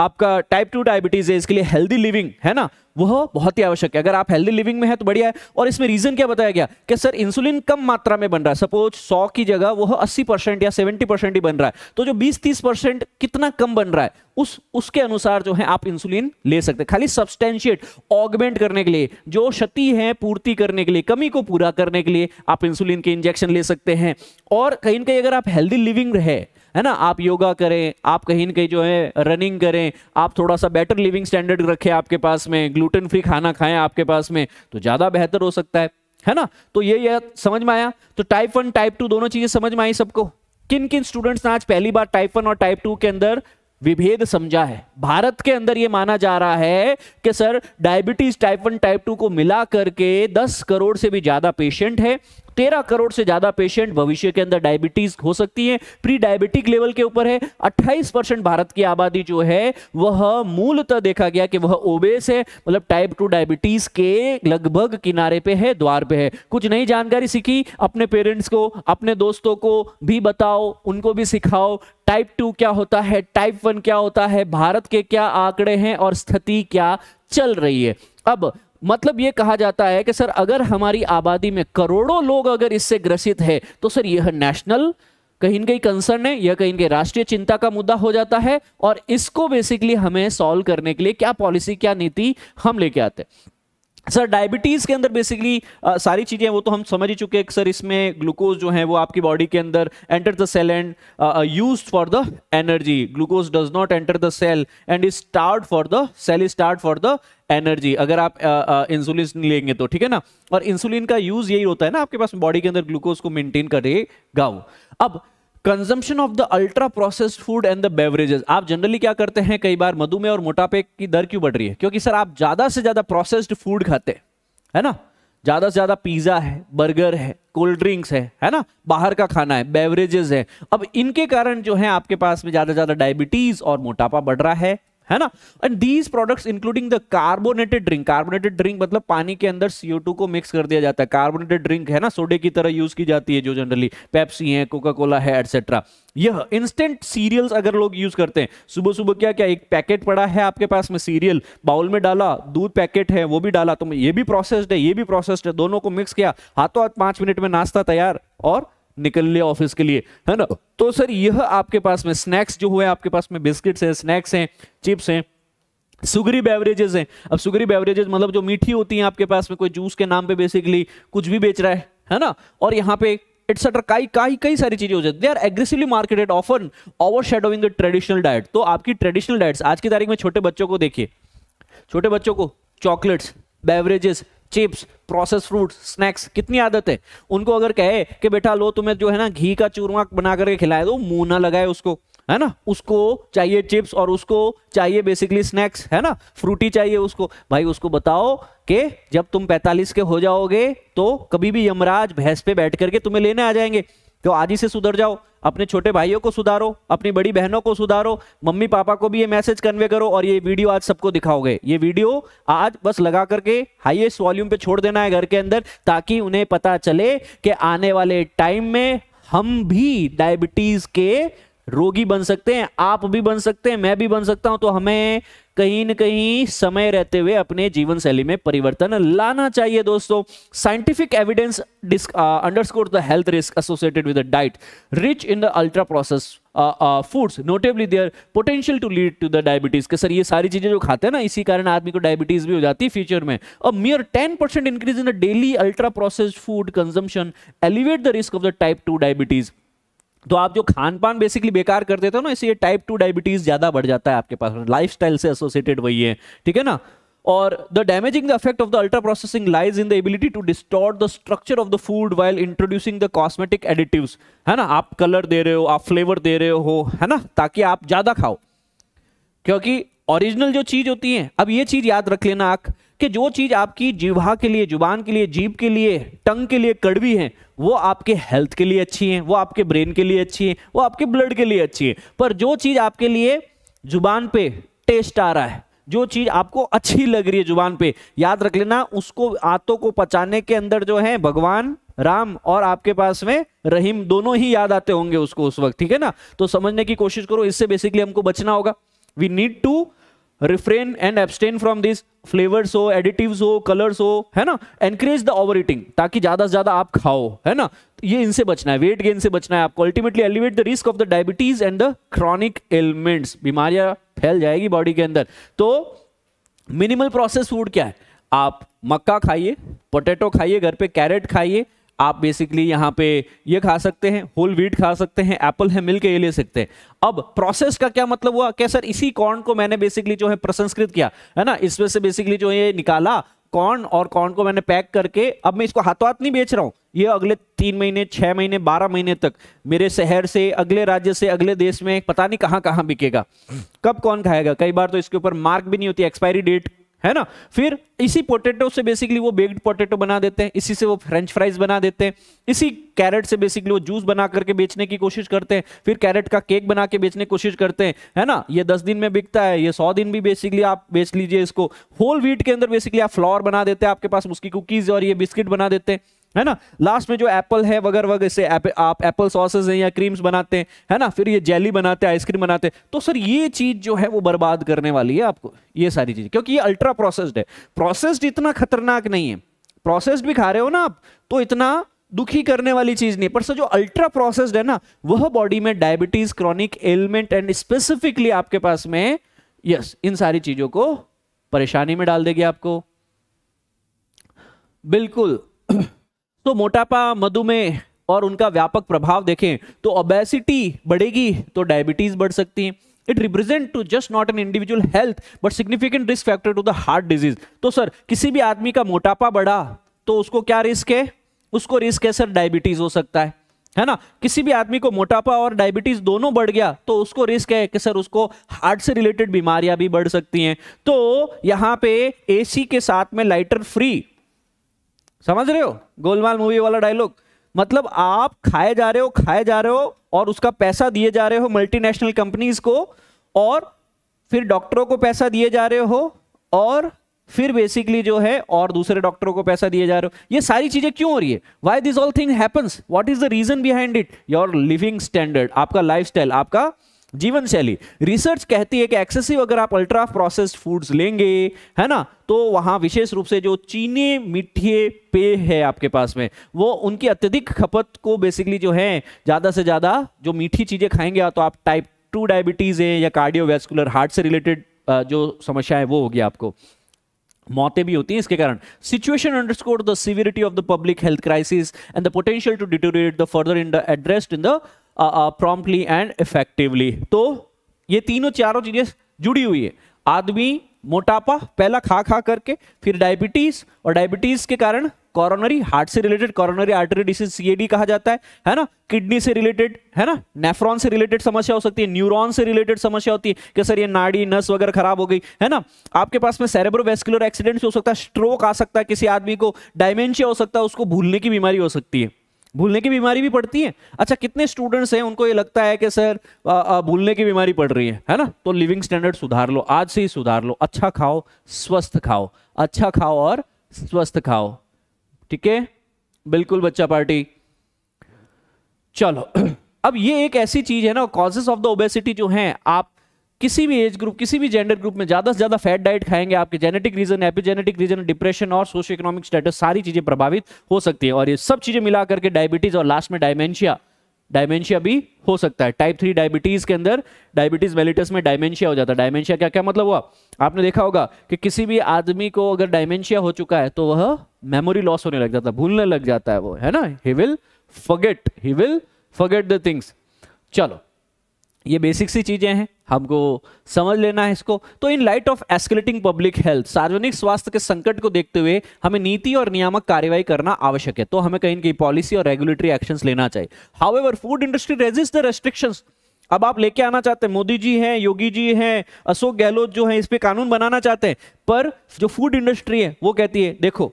आपका टाइप टू डायबिटीज़ है इसके लिए हेल्दी लिविंग है ना वह बहुत ही आवश्यक है अगर आप हेल्दी लिविंग में है तो बढ़िया है और इसमें रीजन क्या बताया गया कि सर इंसुलिन कम मात्रा में बन रहा है सपोज सौ की जगह वह अस्सी परसेंट या सेवेंटी परसेंट ही बन रहा है तो जो बीस तीस परसेंट कितना कम बन रहा है उस उसके अनुसार जो है आप इंसुलिन ले सकते हैं खाली सब्सटेंशियट ऑगमेंट करने के लिए जो क्षति है पूर्ति करने के लिए कमी को पूरा करने के लिए आप इंसुलिन के इंजेक्शन ले सकते हैं और कहीं ना कहीं अगर आप हेल्दी लिविंग रहे है ना आप योगा करें आप कहीं ना कहीं जो है रनिंग करें आप थोड़ा सा बेटर लिविंग स्टैंडर्ड रखें आपके पास में ग्लूटेन फ्री खाना खाएं आपके पास में तो ज़्यादा बेहतर हो सकता है है ना तो ये ये समझ में आया तो टाइप वन टाइप टू दोनों चीज़ें समझ में आई सबको किन किन स्टूडेंट्स ने आज पहली बार टाइप वन और टाइप टू के अंदर विभेद समझा है भारत के अंदर ये माना जा रहा है कि sir diabetes type one type two को मिला करके 10 करोड़ से भी ज़्यादा पेशेंट है तेरह करोड़ से ज्यादा पेशेंट भविष्य के अंदर डायबिटीज हो सकती है प्री डायबिटिक लेवल के ऊपर है अट्ठाईस भारत की आबादी जो है वह मूलतः देखा गया कि वह ओबेस है मतलब टाइप टू डायबिटीज के लगभग किनारे पे है द्वार पे है कुछ नई जानकारी सीखी अपने पेरेंट्स को अपने दोस्तों को भी बताओ उनको भी सिखाओ टाइप टू क्या होता है टाइप वन क्या होता है भारत के क्या आंकड़े हैं और स्थिति क्या चल रही है अब मतलब ये कहा जाता है कि सर अगर हमारी आबादी में करोड़ों लोग अगर इससे ग्रसित है तो सर यह नेशनल कहीं कहीं कंसर्न है या कहीं कहीं राष्ट्रीय चिंता का मुद्दा हो जाता है और इसको बेसिकली हमें सॉल्व करने के लिए क्या पॉलिसी क्या नीति हम लेके आते हैं सर डायबिटीज़ के अंदर बेसिकली uh, सारी चीज़ें वो तो हम समझ ही चुके हैं सर इसमें ग्लूकोज जो है वो आपकी बॉडी के अंदर enter the cell and use for the energy glucose does not enter the cell and is start for the cell is start for the energy अगर आप इंसुलिन uh, uh, लेंगे तो ठीक है ना और इंसुलिन का यूज़ यही होता है ना आपके पास बॉडी के अंदर ग्लूकोज को मेनटेन करेगा वो अब consumption of the ultra processed food and the beverages आप जनरली क्या करते हैं कई बार मधुमेह और मोटापे की दर क्यों बढ़ रही है क्योंकि सर आप ज्यादा से ज्यादा प्रोसेस्ड फूड खाते हैं है ना ज्यादा से ज्यादा पिज्जा है बर्गर है कोल्ड ड्रिंक्स है है ना बाहर का खाना है बेवरेजेस है अब इनके कारण जो है आपके पास में ज्यादा से ज्यादा डायबिटीज और मोटापा बढ़ रहा है है ना and these products including the carbonated drink carbonated drink मतलब पानी के अंदर CO2 को मिक्स कर दिया जाता है कार्बोनेटेड ड्रिंक है ना सोडे की तरह यूज की जाती है जो जनरली पेप्सी है कोका कोला है एटसेट्रा यह इंस्टेंट सीरियल्स अगर लोग यूज करते हैं सुबह सुबह क्या क्या एक पैकेट पड़ा है आपके पास में सीरियल बाउल में डाला दूध पैकेट है वो भी डाला तो ये भी प्रोसेस्ड है ये भी प्रोसेस्ड है दोनों को मिक्स किया हाथों हाथ पांच मिनट में नाश्ता तैयार और निकल लिया ऑफिस के लिए है ना तो सर यह आपके पास में स्नैक्स जो हुए आपके पास में बिस्किट्स हैं स्नैक्स हैं चिप्स हैं सुगरी बेवरेजेस हैं अब सुगरी बेवरेजेस मतलब जो मीठी होती हैं आपके पास में कोई जूस के नाम पे बेसिकली कुछ भी बेच रहा है है ना और यहाँ पे एटसेट्रा कई कई कई सारी चीजें हो जाती they are aggressively marketed often overshadowing the traditional diet तो आपकी ट्रेडिशनल डाइट्स आज की तारीख में छोटे बच्चों को देखिए छोटे बच्चों को chocolates beverages chips process fruit snacks कितनी आदत है उनको अगर कहे कि बेटा लो तुम्हें जो है ना घी का चूरमा बना करके खिलाए दो मुंह ना लगाए उसको है ना उसको चाहिए चिप्स और उसको चाहिए बेसिकली स्नैक्स है ना फ्रूटी चाहिए उसको भाई उसको बताओ कि जब तुम 45 के हो जाओगे तो कभी भी यमराज भैंस पे बैठ करके तुम्हें लेने आ जाएंगे तो आज ही से सुधर जाओ अपने छोटे भाइयों को सुधारो अपनी बड़ी बहनों को सुधारो मम्मी पापा को भी ये मैसेज कन्वे करो और ये वीडियो आज सबको दिखाओगे ये वीडियो आज बस लगा करके हाईएस्ट वॉल्यूम पे छोड़ देना है घर के अंदर ताकि उन्हें पता चले कि आने वाले टाइम में हम भी डायबिटीज के रोगी बन सकते हैं आप भी बन सकते हैं मैं भी बन सकता हूं तो हमें कहीं न कहीं समय रहते हुए अपने जीवन शैली में परिवर्तन लाना चाहिए दोस्तों scientific evidence underscore the health risk associated with diet rich in the ultra process foods notably their potential to lead to the diabetes के सर ये सारी चीजें जो खाते हैं ना इसी कारण आदमी को डायबिटीज भी हो जाती है फ्यूचर में और mere ten percent increase in the daily ultra processed food consumption elevate the risk of the type two diabetes तो आप जो खान पान बेसिकली बेकार कर देते हो ना इसलिए टाइप टू डायबिटीज ज्यादा बढ़ जाता है आपके पास लाइफ से एसोसिएटेड वही है ठीक है ना the damaging the effect of the ultra processing lies in the ability to distort the structure of the food while introducing the cosmetic additives है ना आप कलर दे रहे हो आप फ्लेवर दे रहे हो है ना ताकि आप ज्यादा खाओ क्योंकि ओरिजिनल जो चीज होती है अब ये चीज याद रख लेना आप कि जो चीज़ आपकी जीवा के लिए जुबान के लिए जीभ के लिए टंग के लिए कड़वी है वो आपके हेल्थ के लिए अच्छी है वो आपके ब्रेन के लिए अच्छी है वो आपके ब्लड के लिए अच्छी है पर जो चीज़ आपके लिए जुबान पे टेस्ट आ रहा है जो चीज आपको अच्छी लग रही है जुबान पे याद रख लेना उसको आतों को पचाने के अंदर जो है भगवान राम और आपके पास में रहीम दोनों ही याद आते होंगे उसको उस वक्त ठीक है ना तो समझने की कोशिश करो इससे बेसिकली हमको बचना होगा we need to refrain and abstain from this flavours हो एडिटिव्स हो कलर्स हो है ना एनकरेज द ओवर ईटिंग ताकि ज्यादा से ज्यादा आप खाओ है ना ये इनसे बचना है वेट गेन से बचना है आपको ultimately elevate the risk of the diabetes and the chronic elements बीमारियां फैल जाएगी बॉडी के अंदर तो मिनिमल प्रोसेस फूड क्या है आप मक्का खाइए पोटैटो खाइए घर पे कैरेट खाइए आप बेसिकली यहाँ पे ये खा सकते हैं होल व्हीट खा सकते हैं एप्पल है मिलके ये ले सकते हैं अब प्रोसेस का क्या मतलब हुआ क्या सर इसी कॉर्न को मैंने बेसिकली जो है प्रसंस्कृत किया है ना इसमें से बेसिकली जो ये निकाला कॉर्न और कॉर्न को मैंने पैक करके अब मैं इसको हाथों हाथ नहीं बेच रहा हूँ ये अगले तीन महीने छः महीने बारह महीने तक मेरे शहर से अगले राज्य से अगले देश में पता नहीं कहाँ कहाँ बिकेगा कब कौन खाएगा कई बार तो इसके ऊपर मार्क भी नहीं होती एक्सपायरी डेट है ना फिर इसी पोटेटो से बेसिकली वो बेग्ड पोटेटो बना देते हैं इसी से वो फ्रेंच फ्राइज बना देते हैं इसी कैरेट से बेसिकली वो जूस बना करके बेचने की कोशिश करते हैं फिर कैरेट का केक बना के बेचने की कोशिश करते हैं है ना ये दस दिन में बिकता है ये सौ दिन भी बेसिकली आप बेच लीजिए इसको होल व्हीट के अंदर बेसिकली आप फ्लॉर बना देते हैं आपके पास उसकी कुकीज और ये बिस्किट बना देते हैं है ना लास्ट में जो एप्पल है वगैरह वगैरह से आप, आप एप्पल सॉसेज हैं या क्रीम्स बनाते हैं है ना फिर ये जेली बनाते हैं आइसक्रीम बनाते हैं तो सर ये चीज़ जो है वो बर्बाद करने वाली है आपको ये सारी चीज़ क्योंकि ये अल्ट्रा प्रोसेस्ड है प्रोसेस्ड इतना खतरनाक नहीं है प्रोसेस्ड भी खा रहे हो ना आप तो इतना दुखी करने वाली चीज़ नहीं पर सर जो अल्ट्रा प्रोसेस्ड है ना वह बॉडी में diabetes chronic element and specifically आपके पास में यस इन सारी चीज़ों को परेशानी में डाल देगी आपको बिल्कुल तो मोटापा मधुमेह और उनका व्यापक प्रभाव देखें तो ओबेसिटी बढ़ेगी तो डायबिटीज बढ़ सकती है it represent to just not an individual health but significant risk factor to the heart disease तो सर किसी भी आदमी का मोटापा बढ़ा तो उसको क्या रिस्क है उसको रिस्क है सर डायबिटीज हो सकता है है ना किसी भी आदमी को मोटापा और डायबिटीज दोनों बढ़ गया तो उसको रिस्क है कि सर उसको हार्ट से रिलेटेड बीमारियां भी बढ़ सकती हैं तो यहाँ पे एसी के साथ में लाइटर फ्री समझ रहे हो गोलमाल मूवी वाला डायलॉग मतलब आप खाए जा रहे हो खाए जा रहे हो और उसका पैसा दिए जा रहे हो मल्टीनेशनल कंपनीज को और फिर डॉक्टरों को पैसा दिए जा रहे हो और फिर बेसिकली जो है और दूसरे डॉक्टरों को पैसा दिए जा रहे हो ये सारी चीजें क्यों हो रही है why this all thing happens what is the reason behind it your living standard आपका लाइफ आपका जीवन शैली रिसर्च कहती है कि एक्सेसिव अगर आप अल्ट्रा प्रोसेस्ड फूड्स लेंगे है ना तो वहां विशेष रूप से जो चीनी मीठे पे है आपके पास में वो उनकी अत्यधिक खपत को बेसिकली जो है ज़्यादा से ज़्यादा जो मीठी चीज़ें खाएंगे तो आप टाइप टू डायबिटीज़ है या कार्डियोवेस्कुलर हार्ट से रिलेटेड जो समस्या है वो होगी आपको मौतें भी होती हैं इसके कारण situation underscore the severity of the public health crisis and the potential to deteriorate the further in the addressed in the promptly and effectively तो ये तीनों चारों चीजें जुड़ी हुई है आदमी मोटापा पहला खा खा करके फिर डायबिटीज और डायबिटीज के कारण कॉरोनरी हार्ट से related coronary artery disease CAD कहा जाता है है ना किडनी से रिलेटेड है ना नेफ्रॉन से रिलेटेड समस्या हो सकती है न्यूरॉन से रिलेटेड समस्या होती है कि सर ये नाड़ी नस वगैरह खराब हो गई है ना आपके पास में वेस्कुलर एक्सीडेंट हो सकता है स्ट्रोक आ सकता है किसी आदमी को डायमेंशिया हो सकता है उसको भूलने की बीमारी हो सकती है भूलने की बीमारी भी पड़ती है अच्छा कितने स्टूडेंट्स हैं उनको ये लगता है कि सर आ, आ, भूलने की बीमारी पड़ रही है है ना तो लिविंग स्टैंडर्ड सुधार लो आज से ही सुधार लो अच्छा खाओ स्वस्थ खाओ अच्छा खाओ और स्वस्थ खाओ ठीक है बिल्कुल बच्चा पार्टी चलो अब ये एक ऐसी चीज है ना कॉजेस ऑफ द ओबेसिटी जो है आप किसी भी एज ग्रुप किसी भी जेंडर ग्रुप में ज़्यादा से ज़्यादा फैट डाइट खाएंगे आपके genetic reason epigenetic reason depression और सोशो इकोनॉमिक स्टेटस सारी चीज़ें प्रभावित हो सकती है और ये सब चीज़ें मिला करके डायबिटीज़ और लास्ट में डायमेंशिया डायमेंशिया भी हो सकता है टाइप थ्री डायबिटीज़ के अंदर डायबिटीज़ मेलिटस में डायमेंशिया हो जाता है डायमेंशिया क्या क्या मतलब हुआ आपने देखा होगा कि किसी भी आदमी को अगर डायमेंशिया हो चुका है तो वह मेमोरी लॉस होने लग जाता है भूलने लग जाता है वो है ना he will forget he will forget the things चलो ये बेसिक सी चीज़ें हैं हमको समझ लेना है इसको तो in light of escalating public health सार्वजनिक स्वास्थ्य के संकट को देखते हुए हमें नीति और नियामक कार्यवाही करना आवश्यक है तो हमें कहीं कहीं पॉलिसी और रेगुलेटरी एक्शंस लेना चाहिए how food industry resist the restriction अब आप लेके आना चाहते हैं मोदी जी हैं योगी जी हैं अशोक गहलोत जो हैं इस पर कानून बनाना चाहते हैं पर जो फूड इंडस्ट्री है वो कहती है देखो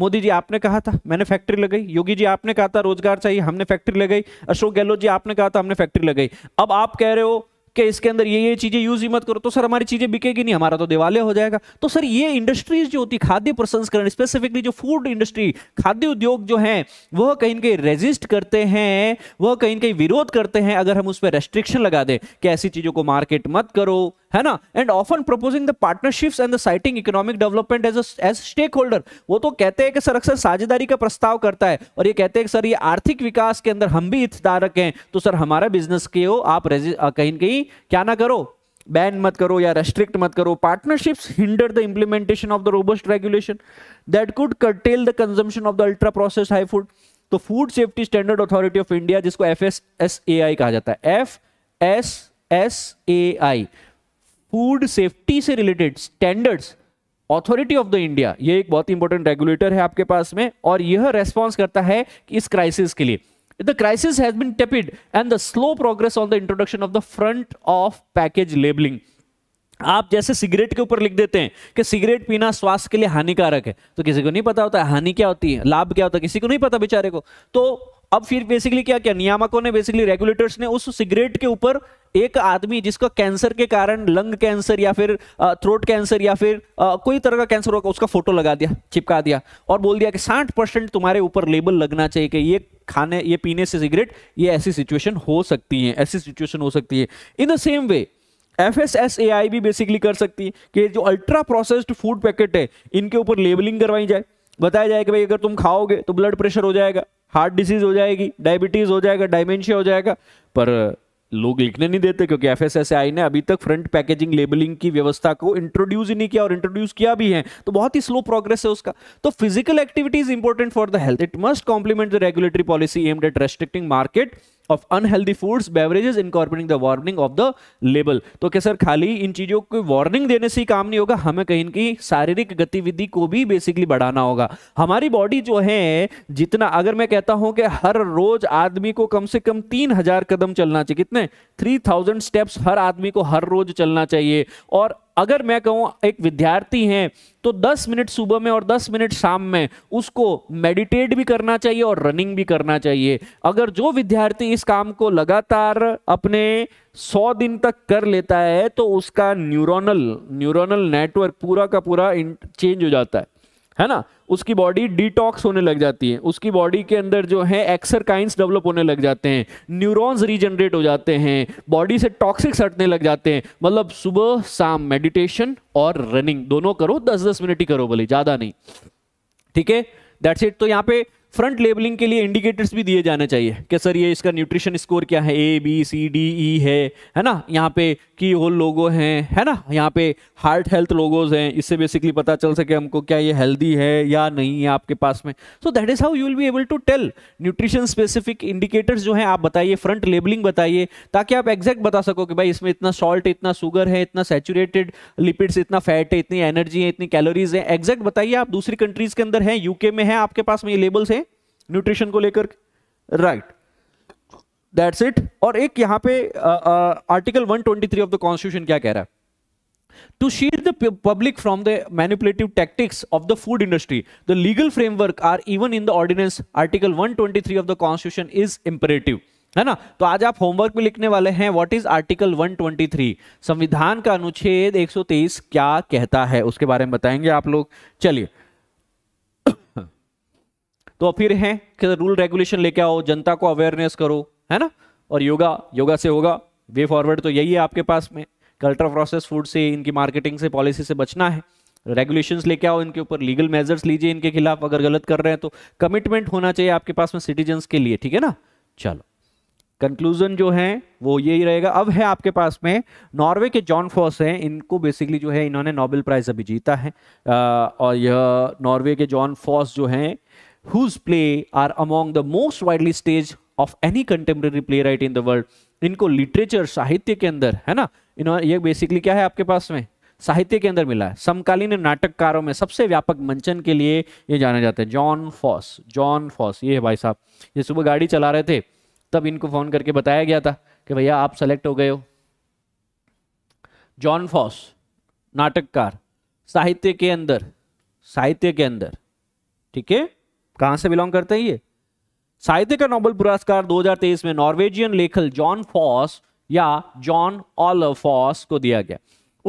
मोदी जी आपने कहा था मैंने फैक्ट्री लगाई योगी जी आपने कहा था रोजगार चाहिए हमने फैक्ट्री लगाई अशोक गहलोत जी आपने कहा था हमने फैक्ट्री लगाई अब आप कह रहे हो कि इसके अंदर ये ये चीज़ें यूज़ ही मत करो तो सर हमारी चीज़ें बिकेगी नहीं हमारा तो दिवालिया हो जाएगा तो सर ये इंडस्ट्रीज जो होती खाद्य प्रसंस्करण स्पेसिफिकली जो फूड इंडस्ट्री खाद्य उद्योग जो है वह कहीं कहीं रेजिस्ट करते हैं वह कहीं कहीं विरोध करते हैं अगर हम उस पर रेस्ट्रिक्शन लगा दें कि ऐसी चीज़ों को मार्केट मत करो है ना and often proposing the partnerships and the citing economic development as as stakeholder वो तो कहते हैं कि सर अक्सर साझेदारी का प्रस्ताव करता है और ये कहते हैं कि सर ये आर्थिक विकास के अंदर हम भी हितधारक हैं तो सर हमारा बिजनेस के हो आप कहीं कहीं क्या ना करो बैन मत करो या रेस्ट्रिक्ट मत करो partnerships hinder the implementation of the robust regulation that could curtail the consumption of the ultra process high food तो food safety standard authority of India जिसको F S S A I कहा जाता है F S S A I food safety से related standards authority of the India ये एक बहुत important regulator है आपके पास में और यह रेस्पॉन्स करता है इस क्राइसिस के लिए the crisis has been tepid and the slow progress on the introduction of the front of package labeling आप जैसे सिगरेट के ऊपर लिख देते हैं कि सिगरेट पीना स्वास्थ्य के लिए हानिकारक है तो किसी को नहीं पता होता हानि क्या होती है लाभ क्या होता है किसी को नहीं पता बेचारे को तो अब फिर बेसिकली क्या क्या नियामकों ने बेसिकली रेगुलेटर्स ने उस सिगरेट के ऊपर एक आदमी जिसका कैंसर के कारण लंग कैंसर या फिर थ्रोट कैंसर या फिर कोई तरह का कैंसर होगा उसका फोटो लगा दिया चिपका दिया और बोल दिया कि साठ परसेंट तुम्हारे ऊपर लेबल लगना चाहिए कि ये खाने ये पीने से सिगरेट ये ऐसी सिचुएशन हो सकती है ऐसी सिचुएशन हो सकती है in the same way F S S A I भी बेसिकली कर सकती है कि जो अल्ट्रा प्रोसेस्ड फूड पैकेट है इनके ऊपर लेबलिंग करवाई जाए बताया जाए कि भाई अगर तुम खाओगे तो ब्लड प्रेशर हो जाएगा हार्ट डिजीज हो जाएगी डायबिटीज हो जाएगा डायमेंशिया हो जाएगा पर लोग लिखने नहीं देते क्योंकि एफ ने अभी तक फ्रंट पैकेजिंग लेबलिंग की व्यवस्था को इंट्रोड्यूस ही नहीं किया और इंट्रोड्यूस किया भी है तो बहुत ही स्लो प्रोग्रेस है उसका तो physical activity is important for the health it must complement the regulatory policy aimed at restricting market of unhealthy foods beverages incorporating the warning of the label तो क्या सर खाली इन चीजों को वार्निंग देने से ही काम नहीं होगा हमें कहीं की शारीरिक गतिविधि को भी बेसिकली बढ़ाना होगा हमारी बॉडी जो है जितना अगर मैं कहता हूं कि हर रोज आदमी को कम से कम तीन हजार कदम चलना चाहिए कितने थ्री थाउजेंड स्टेप्स हर आदमी को हर रोज चलना चाहिए और अगर मैं कहूँ एक विद्यार्थी हैं तो 10 मिनट सुबह में और 10 मिनट शाम में उसको मेडिटेट भी करना चाहिए और रनिंग भी करना चाहिए अगर जो विद्यार्थी इस काम को लगातार अपने 100 दिन तक कर लेता है तो उसका न्यूरोनल न्यूरोनल नेटवर्क पूरा का पूरा चेंज हो जाता है है ना उसकी बॉडी डिटॉक्स होने लग जाती है उसकी बॉडी के अंदर जो है एक्सरकाइंस डेवलप होने लग जाते हैं न्यूरॉन्स रीजनरेट हो जाते हैं बॉडी से टॉक्सिक्स हटने लग जाते हैं मतलब सुबह शाम मेडिटेशन और रनिंग दोनों करो दस दस मिनट ही करो भले ज़्यादा नहीं ठीक है दैट्स इट तो यहाँ पे फ्रंट लेबलिंग के लिए इंडिकेटर्स भी दिए जाने चाहिए कि सर ये इसका न्यूट्रिशन स्कोर क्या है A B C D E है है ना यहाँ पे की होल लोगो हैं है ना यहाँ पे हार्ट हेल्थ लोगोज हैं इससे बेसिकली पता चल सके हमको क्या ये हेल्दी है या नहीं है आपके पास में so that is how you will be able to tell nutrition specific indicators जो हैं आप बताइए फ्रंट लेबलिंग बताइए ताकि आप एग्जैक्ट बता सको कि भाई इसमें इतना सॉल्ट इतना शुगर है इतना सेचुरेटेड लिपिड्स इतना फैट है इतनी एनर्जी है इतनी कैलोरीज है एग्जैक्ट बताइए आप दूसरी कंट्रीज के अंदर हैं यूके में है आपके पास में ये लेबल्स हैं न्यूट्रिशन को लेकर राइट दैट्स इट और एक यहां पे article uh, uh, 123 of the constitution क्या कह रहा है to shield the public from the manipulative tactics of the food industry the legal framework are even in the ordinance article three of the constitution is imperative है ना तो आज आप homework में लिखने वाले हैं what is article one twenty three संविधान का अनुच्छेद एक सौ तेईस क्या कहता है उसके बारे में बताएंगे आप लोग चलिए तो फिर है कि रूल रेगुलेशन लेके आओ जनता को अवेयरनेस करो है ना और योगा योगा से होगा वे फॉरवर्ड तो यही है आपके पास में कल्टर प्रोसेस फूड से इनकी मार्केटिंग से पॉलिसी से बचना है रेगुलेशंस लेके आओ इनके ऊपर लीगल मेजर्स लीजिए इनके खिलाफ अगर गलत कर रहे हैं तो कमिटमेंट होना चाहिए आपके पास में सिटीजन्स के लिए ठीक है ना चलो कंक्लूजन जो है वो यही रहेगा अब है आपके पास में नॉर्वे के जॉन फॉस हैं इनको बेसिकली जो है इन्होंने नोबेल प्राइज अभी जीता है आ, और यह नॉर्वे के जॉन फॉस जो हैं whose play are among the most widely staged of any contemporary playwright in world इनको लिटरेचर साहित्य के अंदर है ना इन्होंने ये बेसिकली क्या है आपके पास में साहित्य के अंदर मिला है समकालीन नाटककारों में सबसे व्यापक मंचन के लिए ये जाने जाते हैं जॉन फॉस जॉन फॉस ये है भाई साहब ये सुबह गाड़ी चला रहे थे तब इनको फोन करके बताया गया था कि भैया आप सेलेक्ट हो गए हो जॉन फॉस नाटककार साहित्य के अंदर साहित्य के अंदर ठीक है कहां से बिलोंग करते हैं ये साहित्य का नोबेल पुरस्कार 2023 में नॉर्वेजियन लेखक जॉन फॉस या जॉन ऑल फॉस को दिया गया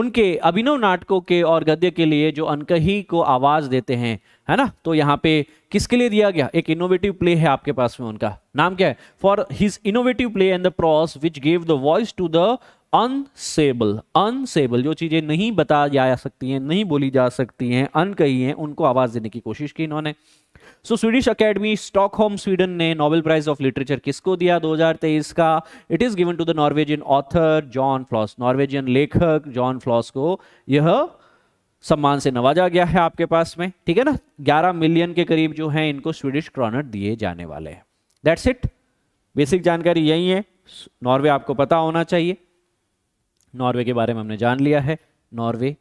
उनके अभिनव नाटकों के और गद्य के लिए जो अनकही को आवाज देते हैं है ना तो यहाँ पे किसके लिए दिया गया एक इनोवेटिव प्ले है आपके पास में उनका नाम क्या है for his innovative play and the prose which gave the voice to the unsayable unsayable जो चीज़ें नहीं बता जा सकती हैं नहीं बोली जा सकती हैं अनकही हैं उनको आवाज़ देने की कोशिश की इन्होंने so Swedish Academy Stockholm Sweden ने नोबेल प्राइज ऑफ लिटरेचर किसको दिया 2023 का it is given to the Norwegian author Jon Fosse Norwegian लेखक जॉन फ्लॉस को यह सम्मान से नवाजा गया है आपके पास में ठीक है ना 11 मिलियन के करीब जो है इनको स्वीडिश क्रॉनर दिए जाने वाले हैं दैट्स इट बेसिक जानकारी यही है नॉर्वे आपको पता होना चाहिए नॉर्वे के बारे में हमने जान लिया है Norway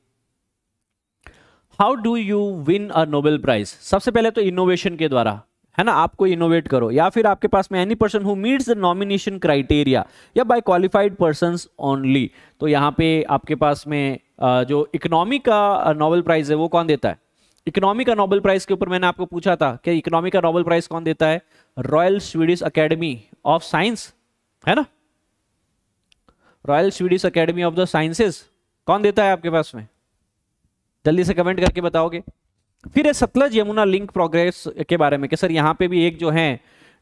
how do you win a Nobel prize सबसे पहले तो इनोवेशन के द्वारा है ना आपको इनोवेट करो या फिर आपके पास में any person who meets the nomination criteria या बाय क्वालिफाइड पर्सन ओनली तो यहाँ पे आपके पास में जो इकोनॉमी का नोबेल प्राइज है वो कौन देता है इकोनॉमी का नोबेल प्राइज के ऊपर मैंने आपको पूछा था कि इकोनॉमी का नोबेल प्राइज कौन देता है Royal Swedish Academy of Science है ना Royal Swedish Academy of the Sciences कौन देता है आपके पास में जल्दी से कमेंट करके बताओगे फिर है सतलज यमुना लिंक प्रोग्रेस के बारे में कि सर यहाँ पे भी एक जो है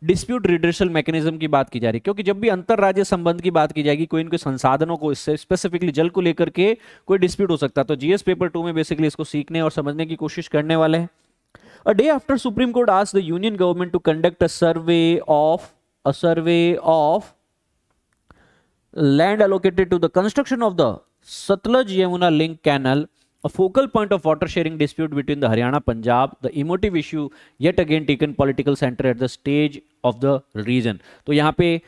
डिस्प्यूट रिड्रेशल मैकेनिज्म की बात की जा रही है क्योंकि जब भी अंतर राज्य संबंध की बात की जाएगी कोई इनके संसाधनों को इससे स्पेसिफिकली जल को लेकर के कोई डिस्प्यूट हो सकता है तो जीएस पेपर टू में बेसिकली इसको सीखने और समझने की कोशिश करने वाले हैं a day after Supreme Court आज the union government to conduct a survey of a survey of land allocated to the construction of the Sutlej Yamuna link canal A focal point of water sharing dispute between the Haryana Punjab, the emotive issue yet again taken political center at the stage of the region. to yahan pe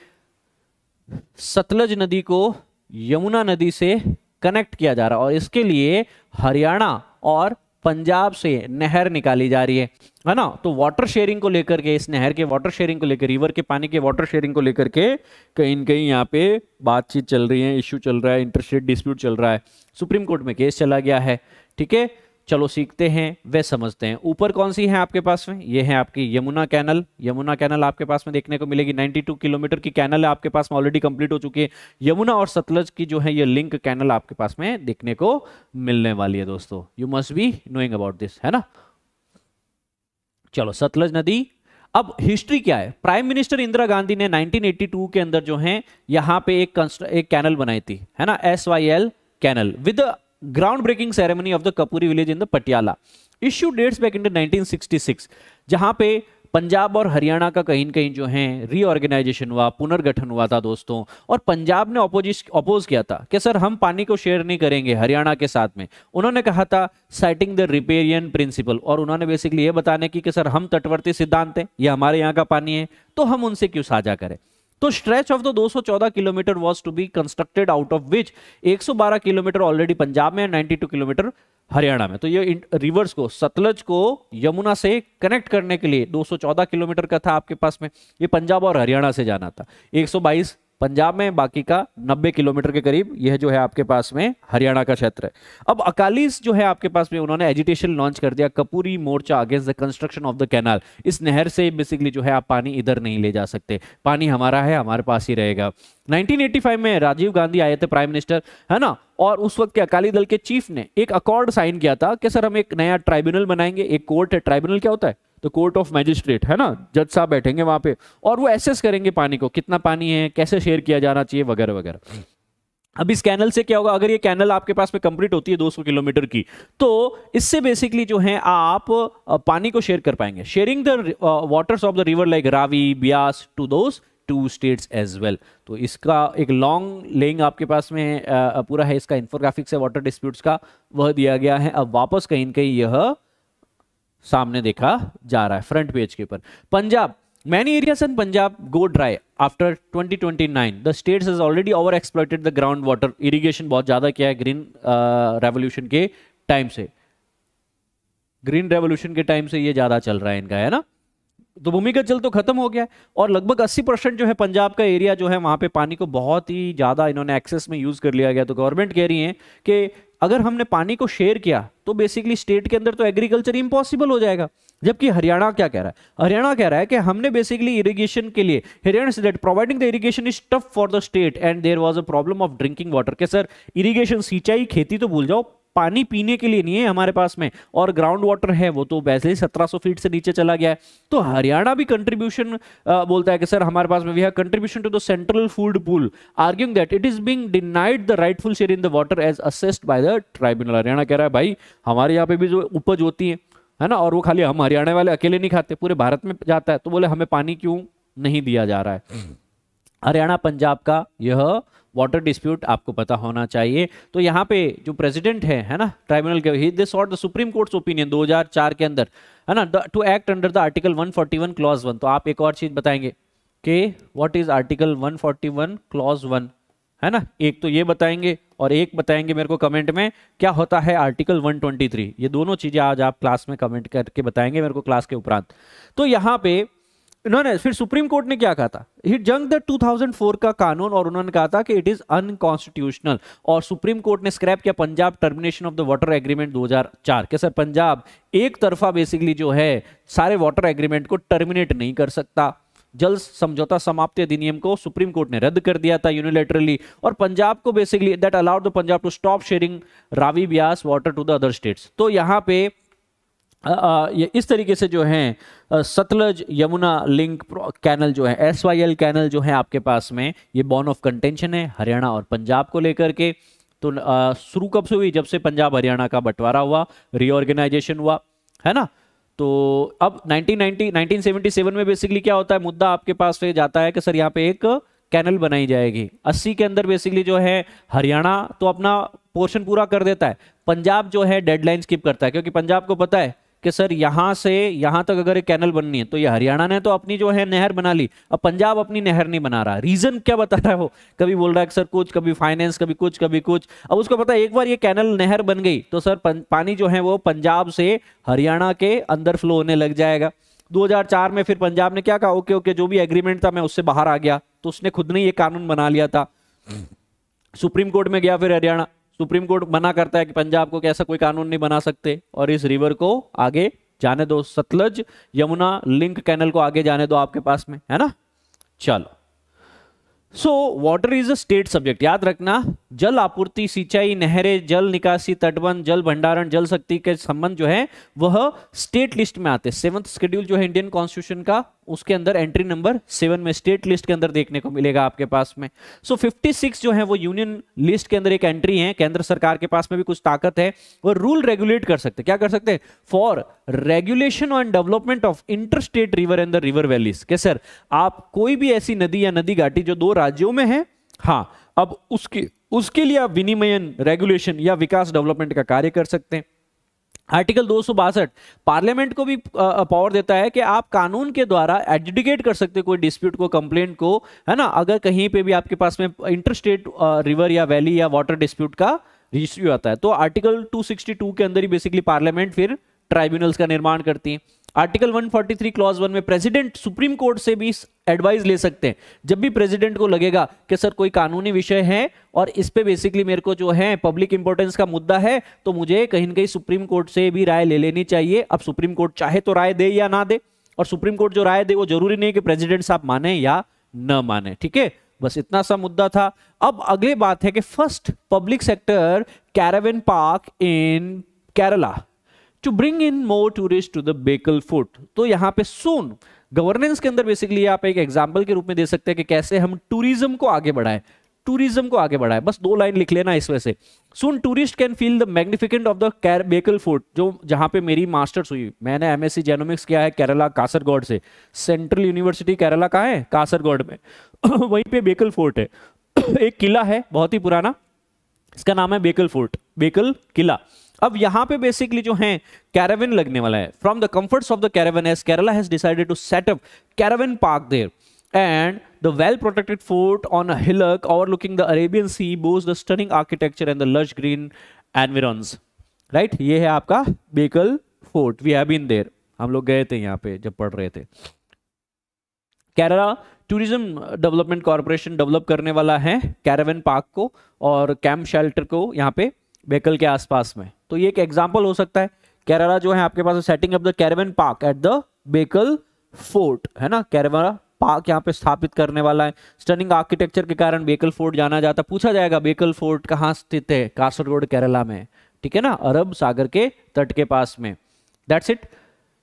Sutlej नदी को यमुना नदी से connect किया जा रहा है और इसके लिए हरियाणा और पंजाब से नहर निकाली जा रही है है ना तो वाटर शेयरिंग को लेकर के इस नहर के वाटर शेयरिंग को लेकर रिवर के पानी के वाटर शेयरिंग को लेकर के कहीं कहीं यहाँ पे बातचीत चल रही है इश्यू चल रहा है इंटरस्टेट डिस्प्यूट चल रहा है सुप्रीम कोर्ट में केस चला गया है ठीक है चलो सीखते हैं वे समझते हैं ऊपर कौन सी है आपके पास में ये है आपकी यमुना कैनल यमुना कैनल आपके पास में देखने को मिलेगी 92 किलोमीटर की कैनल है आपके पास में ऑलरेडी कंप्लीट हो चुकी है यमुना और सतलज की जो है ये लिंक कैनल आपके पास में देखने को मिलने वाली है दोस्तों you must be knowing about this है ना चलो सतलज नदी अब हिस्ट्री क्या है प्राइम मिनिस्टर इंदिरा गांधी ने 1982 के अंदर जो है यहां पे एक एक कैनल बनाई थी है ना S Y L canal with ground breaking ceremony of the Kapoori village in the Patiala issue dates back in 1966 जहां पे पंजाब और हरियाणा का कहीं कहीं जो है रीऑर्गेनाइजेशन हुआ पुनर्गठन हुआ था दोस्तों और पंजाब ने अपोजिश अपोज किया था कि सर हम पानी को शेयर नहीं करेंगे हरियाणा के साथ में उन्होंने कहा था साइटिंग द रिपेरियन प्रिंसिपल और उन्होंने बेसिकली ये बताने की कि सर हम तटवर्ती सिद्धांत हैं ये हमारे यहाँ का पानी है तो हम उनसे क्यों साझा करें तो stretch of the 214 kilometre was to be constructed out of which 112 kilometre already Punjab में 92 किलोमीटर हरियाणा में तो ये रिवर्स को सतलज को यमुना से कनेक्ट करने के लिए 214 किलोमीटर का था आपके पास में ये पंजाब और हरियाणा से जाना था 122 पंजाब में बाकी का 90 किलोमीटर के करीब यह जो है आपके पास में हरियाणा का क्षेत्र है अब अकालीस जो है आपके पास में उन्होंने एजिटेशन लॉन्च कर दिया Kapoori Morcha against the construction of the canal इस नहर से बेसिकली जो है आप पानी इधर नहीं ले जा सकते पानी हमारा है हमारे पास ही रहेगा 1985 में राजीव गांधी आए थे प्राइम मिनिस्टर है ना और उस वक्त के अकाली दल के चीफ ने एक अकॉर्ड साइन किया था कि सर हम एक नया ट्राइब्यूनल बनाएंगे एक कोर्ट है ट्राइब्यूनल क्या होता है द कोर्ट ऑफ मैजिस्ट्रेट है ना जज साहब बैठेंगे वहां पे और वो एसेस करेंगे पानी को कितना पानी है कैसे शेयर किया जाना चाहिए वगैरह वगैरह अब इस कैनल से क्या होगा अगर ये कैनल आपके पास में कंप्लीट होती है 200 किलोमीटर की तो इससे बेसिकली जो है आप पानी को शेयर कर पाएंगे sharing the waters of the river like Ravi Beas to those two states as well तो इसका एक लॉन्ग लेंग आपके पास में पूरा है इसका इंफोग्राफिक्स है वाटर डिस्प्यूट्स का वह दिया गया है अब वापस कहीं कहीं यह सामने देखा जा रहा है फ्रंट पेज के ऊपर Punjab many areas in Punjab go dry after twenty twenty nine the state is already over exploited the ground water irrigation बहुत ज्यादा किया है ग्रीन रेवोल्यूशन के टाइम से ग्रीन रेवोल्यूशन के टाइम से ये ज्यादा चल रहा है इनका है ना तो भूमिगत जल तो खत्म हो गया और लगभग 80 परसेंट जो है पंजाब का एरिया जो है वहां पे पानी को बहुत ही ज़्यादा इन्होंने एक्सेस में यूज़ कर लिया गया तो गवर्नमेंट कह रही है कि अगर हमने पानी को शेयर किया तो बेसिकली स्टेट के अंदर तो एग्रीकल्चर इम्पॉसिबल हो जाएगा जबकि हरियाणा क्या कह रहा है हरियाणा कह रहा है कि हमने बेसिकली इरिगेशन के लिए Haryana that providing the irrigation is tough for the state and there was a problem of drinking water के सर इरिगेशन सिंचाई खेती तो भूल जाओ पानी पीने के लिए नहीं है हमारे पास में और ग्राउंड वाटर है वो तो वैसे ही 1700 फीट से नीचे चला गया है तो हरियाणा भी कंट्रीब्यूशन बोलता है कि सर हमारे पास में we have contribution to the central food pool arguing that it is being denied the rightful share in the water as assessed by the tribunal Haryana कह रहा है भाई हमारे यहाँ पे भी जो उपज होती है है ना और वो खाली हम हरियाणा वाले अकेले नहीं खाते पूरे भारत में जाता है तो बोले हमें पानी क्यों नहीं दिया जा रहा है हम्म। हरियाणा पंजाब का यह वाटर डिस्प्यूट आपको पता होना चाहिए तो यहाँ पे जो प्रेसिडेंट है है ना ट्राइब्यूनल के they sought the Supreme Court's opinion 2004 के अंदर है ना to act under the article 141 forty clause one तो आप एक और चीज बताएंगे के what is article 141 forty clause one है ना एक तो ये बताएंगे और एक बताएंगे मेरे को कमेंट में क्या होता है आर्टिकल 123 ये दोनों चीजें आज आप क्लास में कमेंट करके बताएंगे मेरे को क्लास के उपरांत तो यहाँ पे उन्होंने फिर सुप्रीम कोर्ट ने क्या कहा था ही जंग द 2004 का कानून और उन्होंने कहा था कि इट इज अनकॉन्स्टिट्यूशनल और सुप्रीम कोर्ट ने स्क्रैप किया Punjab termination of the water agreement 2004 के सर पंजाब एक तरफा बेसिकली जो है सारे वाटर एग्रीमेंट को टर्मिनेट नहीं कर सकता जल समझौता समाप्ति अधिनियम को सुप्रीम कोर्ट ने रद्द कर दिया था यूनिलेटरली और पंजाब को basically that allowed the Punjab to stop sharing Ravi Beas water to the other states तो यहाँ पे ये इस तरीके से जो हैं सतलज यमुना लिंक कैनल जो है एस वाई एल कैनल जो है आपके पास में ये बॉन ऑफ कंटेंशन है हरियाणा और पंजाब को लेकर के तो शुरू कब से हुई जब से पंजाब हरियाणा का बंटवारा हुआ रीऑर्गेनाइजेशन हुआ है ना तो अब 1990 1977 में बेसिकली क्या होता है मुद्दा आपके पास से जाता है कि सर यहाँ पे एक कैनल बनाई जाएगी 80 के अंदर बेसिकली जो है हरियाणा तो अपना पोर्शन पूरा कर देता है पंजाब जो है डेडलाइन स्किप करता है क्योंकि पंजाब को पता है कि सर यहां से यहां तक अगर एक कैनल बननी है तो ये हरियाणा ने तो अपनी जो है नहर बना ली अब पंजाब अपनी नहर नहीं बना रहा रीजन क्या बता रहा है वो कभी बोल रहा है सर कुछ कभी फाइनेंस कभी कुछ कभी कुछ अब उसको पता है एक बार ये कैनल नहर बन गई तो सर पानी जो है वो पंजाब से हरियाणा के अंदर फ्लो होने लग जाएगा 2004 में फिर पंजाब ने क्या कहा ओके ओके जो भी एग्रीमेंट था मैं उससे बाहर आ गया तो उसने खुद ने ये कानून बना लिया था हम्म। सुप्रीम कोर्ट में गया फिर हरियाणा सुप्रीम कोर्ट मना करता है कि पंजाब को कैसा कोई कानून नहीं बना सकते और इस रिवर को आगे जाने दो सतलज यमुना लिंक कैनल को आगे जाने दो आपके पास में है ना चलो so water is a state subject याद रखना जल आपूर्ति सिंचाई नहरें जल निकासी तटबंध जल भंडारण जल शक्ति के संबंध जो है वह स्टेट लिस्ट में आते हैं सेवंथ स्केड्यूल जो है इंडियन कॉन्स्टिट्यूशन का उसके अंदर एंट्री नंबर सेवन में स्टेट लिस्ट के अंदर देखने को मिलेगा आपके पास में सो so, 56 जो है वो यूनियन लिस्ट के अंदर एक एंट्री है केंद्र सरकार के पास में भी कुछ ताकत है वो रूल रेगुलेट कर सकते क्या कर सकते for regulation on development of inter state river and the river valleys के सर आप कोई भी ऐसी नदी या नदी घाटी जो दो राज्यों में है हाँ अब उसके उसके लिए आप विनिमयन रेगुलेशन या विकास डेवलपमेंट का कार्य कर सकते हैं आर्टिकल दो पार्लियामेंट को भी पावर देता है कि आप कानून के द्वारा एडजुडिकेट कर सकते कोई डिस्प्यूट को कंप्लेंट को है ना अगर कहीं पे भी आपके पास में इंटरस्टेट रिवर या वैली या वाटर डिस्प्यूट का रिश्यू आता है तो आर्टिकल 262 के अंदर ही बेसिकली पार्लियामेंट फिर ट्राइब्यूनल्स का निर्माण करती है आर्टिकल 143 क्लॉज वन में प्रेसिडेंट सुप्रीम कोर्ट से भी एडवाइस ले सकते हैं जब भी प्रेसिडेंट को लगेगा कि सर कोई कानूनी विषय है और इस पे बेसिकली मेरे को जो है पब्लिक इंपोर्टेंस का मुद्दा है तो मुझे कहीं ना कहीं सुप्रीम कोर्ट से भी राय ले लेनी चाहिए अब सुप्रीम कोर्ट चाहे तो राय दे या ना दे और सुप्रीम कोर्ट जो राय दे वो जरूरी नहीं कि प्रेजिडेंट साहब माने या न माने ठीक है बस इतना सा मुद्दा था अब अगली बात है कि first public sector caravan park in Kerala to bring in more tourist to the Bekal fort तो यहाँ पे सोन गवर्नेंस के अंदर बेसिकली आप एक एग्जाम्पल के रूप में दे सकते हैं कि कैसे हम टूरिज्म को आगे बढ़ाएं टूरिज्म को आगे बढ़ाए बस दो लाइन लिख लेना इसमें से सुन tourist can feel the magnificent of the Bekal fort जो जहाँ पे मेरी मास्टर्स हुई मैंने एम एस जेनोमिक्स किया है केरला कासरगोड से सेंट्रल यूनिवर्सिटी केरला का है कासरगोड में वहीं पे बेकल फोर्ट है एक किला है बहुत ही पुराना इसका नाम है बेकल फोर्ट बेकल किला अब यहां पे बेसिकली जो है कैरेविन लगने वाला है from the comforts of the caravan as Kerala has decided to set up caravan park there and the well protected fort on a hillock over looking the Arabian sea boasts the stunning architecture and the lush green environs right ये है आपका Bekal fort we have been there हम लोग गए थे यहाँ पे जब पढ़ रहे थे Kerala tourism development corporation develop करने वाला है कैरेविन पार्क को और कैंप शेल्टर को यहाँ पे व्हीकल के आसपास में तो ये एक एग्जाम्पल हो सकता है कैरारा जो है आपके पास setting up the caravan park at the Bekal fort है ना कैरवा पार्क यहाँ पे स्थापित करने वाला है स्टनिंग आर्किटेक्चर के कारण बेकल फोर्ट जाना जाता पूछा जाएगा बेकल फोर्ट कहाँ स्थित है कासरगोड केरला में ठीक है ना अरब सागर के तट के पास में दैट्स इट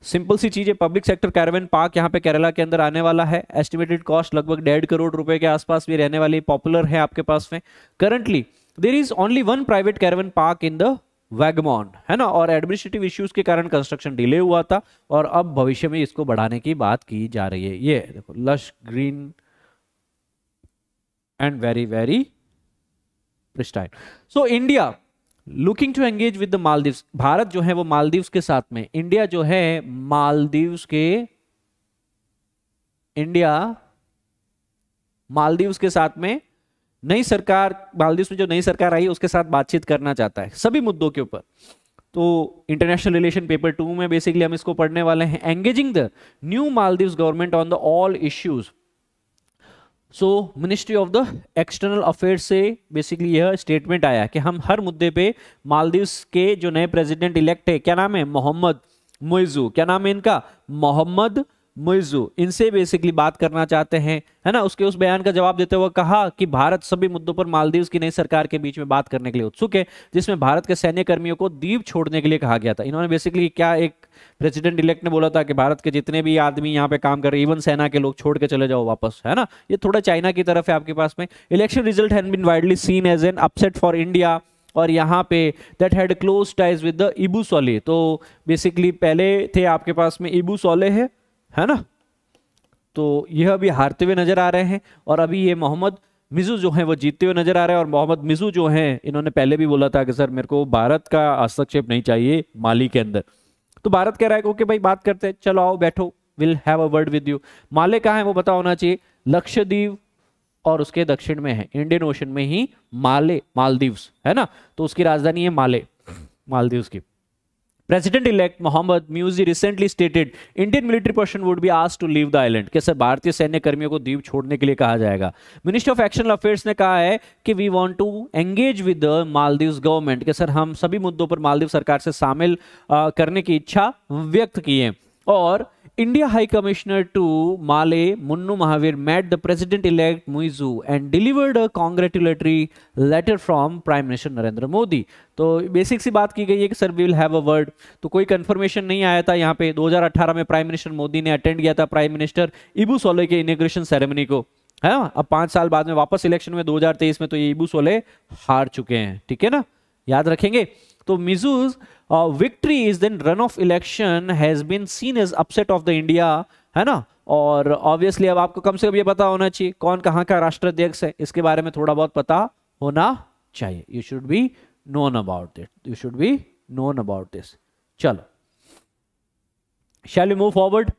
सिंपल सी चीज है पब्लिक सेक्टर कैरवन पार्क यहाँ पे केरला के अंदर आने वाला है एस्टिमेटेड कॉस्ट लगभग डेढ़ करोड़ रुपए के आसपास भी रहने वाली पॉपुलर है आपके पास में currently there is only one private caravan park in the Vagamon है ना और एडमिनिस्ट्रेटिव इश्यूज के कारण कंस्ट्रक्शन डिले हुआ था और अब भविष्य में इसको बढ़ाने की बात की जा रही है ये देखो lush green and very very pristine so India looking to engage with the Maldives Bharat जो है वो मालदीव्स के साथ में इंडिया जो है मालदीव्स के इंडिया मालदीव्स के साथ में नई सरकार मालदीव में जो नई सरकार आई उसके साथ बातचीत करना चाहता है सभी मुद्दों के ऊपर तो इंटरनेशनल रिलेशन पेपर टू में बेसिकली हम इसको पढ़ने वाले हैं engaging the new Maldive government on the all issues so ministry of the external affair से बेसिकली यह स्टेटमेंट आया कि हम हर मुद्दे पे मालदीव के जो नए प्रेसिडेंट इलेक्ट है क्या नाम है मोहम्मद मोइजू क्या नाम है इनका मोहम्मद मुइजू इनसे बेसिकली बात करना चाहते हैं है ना उसके उस बयान का जवाब देते हुए कहा कि भारत सभी मुद्दों पर मालदीव की नई सरकार के बीच में बात करने के लिए उत्सुक है जिसमें भारत के सैन्य कर्मियों को द्वीप छोड़ने के लिए कहा गया था इन्होंने बेसिकली क्या एक प्रेसिडेंट इलेक्ट ने बोला था कि भारत के जितने भी आदमी यहाँ पे काम कर रहे इवन सेना के लोग छोड़ के चले जाओ वापस है ना ये थोड़ा चाइना की तरफ है आपके पास में election result has been widely seen as an upset for India और यहाँ पे that had close ties with the Ibu Solih तो बेसिकली पहले थे आपके पास में इबू सोले है है ना तो यह अभी हारते हुए नजर आ रहे हैं और अभी ये मोहम्मद मिजू जो है वो जीतते हुए नजर आ रहे हैं और मोहम्मद मिजू जो है इन्होंने पहले भी बोला था कि सर मेरे को भारत का हस्तक्षेप नहीं चाहिए माली के अंदर तो भारत कह रहा है ओके भाई बात करते हैं चलो आओ बैठो will have a word with you Male कहाँ है वो पता होना चाहिए लक्षद्वीप और उसके दक्षिण में है इंडियन ओशन में ही माले मालदीव्स है ना तो उसकी राजधानी है माले मालदीव्स की president elect Mohamed Muizzu recently stated Indian military person would be asked to leave the island कैसे भारतीय सैन्य कर्मियों को द्वीप छोड़ने के लिए कहा जाएगा मिनिस्टर ऑफ एक्शनल अफेयर्स ने कहा है कि we want to engage with the Maldive government के सर हम सभी मुद्दों पर मालदीव सरकार से शामिल करने की इच्छा व्यक्त की है और India high commissioner to Male Munu Mahawar met the president elect Muizzu and delivered a congratulatory letter from prime minister Narendra Modi तो बेसिक सी बात की गई है कि sir will have a word तो कोई कंफर्मेशन नहीं आया था यहाँ पे 2018 में प्राइम मिनिस्टर मोदी ने अटेंड किया था प्राइम मिनिस्टर इबू सोले के इनिग्रेशन सेरेमनी को है ना अब पांच साल बाद में वापस इलेक्शन में दो में तो ये इबू सोले हार चुके हैं ठीक है ना याद रखेंगे तो Muizzu's victory is then run off election has been seen as upset of the India है ना और ऑब्वियसली अब आपको कम से कम ये पता होना चाहिए कौन कहाँ का राष्ट्राध्यक्ष है इसके बारे में थोड़ा बहुत पता होना चाहिए you should be known about that you should be known about this चलो shall you move forward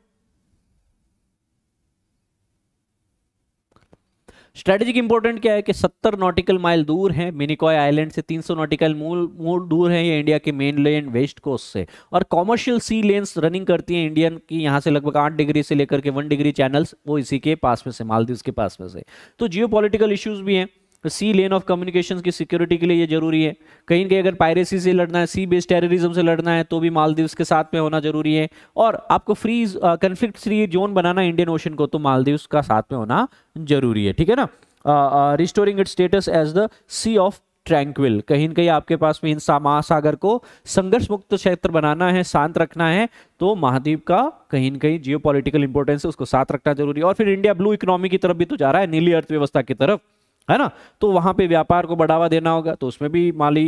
strategic important क्या है कि 70 नॉटिकल माइल दूर है मिनिकॉय आइलैंड से 300 नॉटिकल मूल मूल दूर है ये इंडिया के मेन लैंड वेस्ट कोस्ट से और कॉमर्शियल सी लेन्स रनिंग करती है इंडियन की यहाँ से लगभग आठ डिग्री से लेकर के वन डिग्री चैनल्स वो इसी के पास में से मालदीव के पास में से तो जियो इश्यूज भी हैं सी लेन ऑफ कम्युनिकेशन की सिक्योरिटी के लिए ये जरूरी है कहीं कहीं अगर पायरेसी से लड़ना है सी बेस्ड टेररिज्म से लड़ना है तो भी मालदीव्स के साथ में होना जरूरी है और आपको फ्री कन्फ्लिक्ट फ्री जोन बनाना इंडियन ओशन को तो मालदीव्स का साथ में होना जरूरी है ठीक है ना restoring it status as the sea of tranquil कहीं ना कहीं आपके पास में इन महासागर को संघर्ष मुक्त क्षेत्र बनाना है शांत रखना है तो महाद्वीप का कहीं ना कहीं जियो पॉलिटिकल इंपोर्टेंस है उसको साथ रखना जरूरी है और फिर इंडिया ब्लू इकोनॉमी की तरफ भी तो जा रहा है नीली अर्थव्यवस्था की तरफ है ना तो वहाँ पे व्यापार को बढ़ावा देना होगा तो उसमें भी माली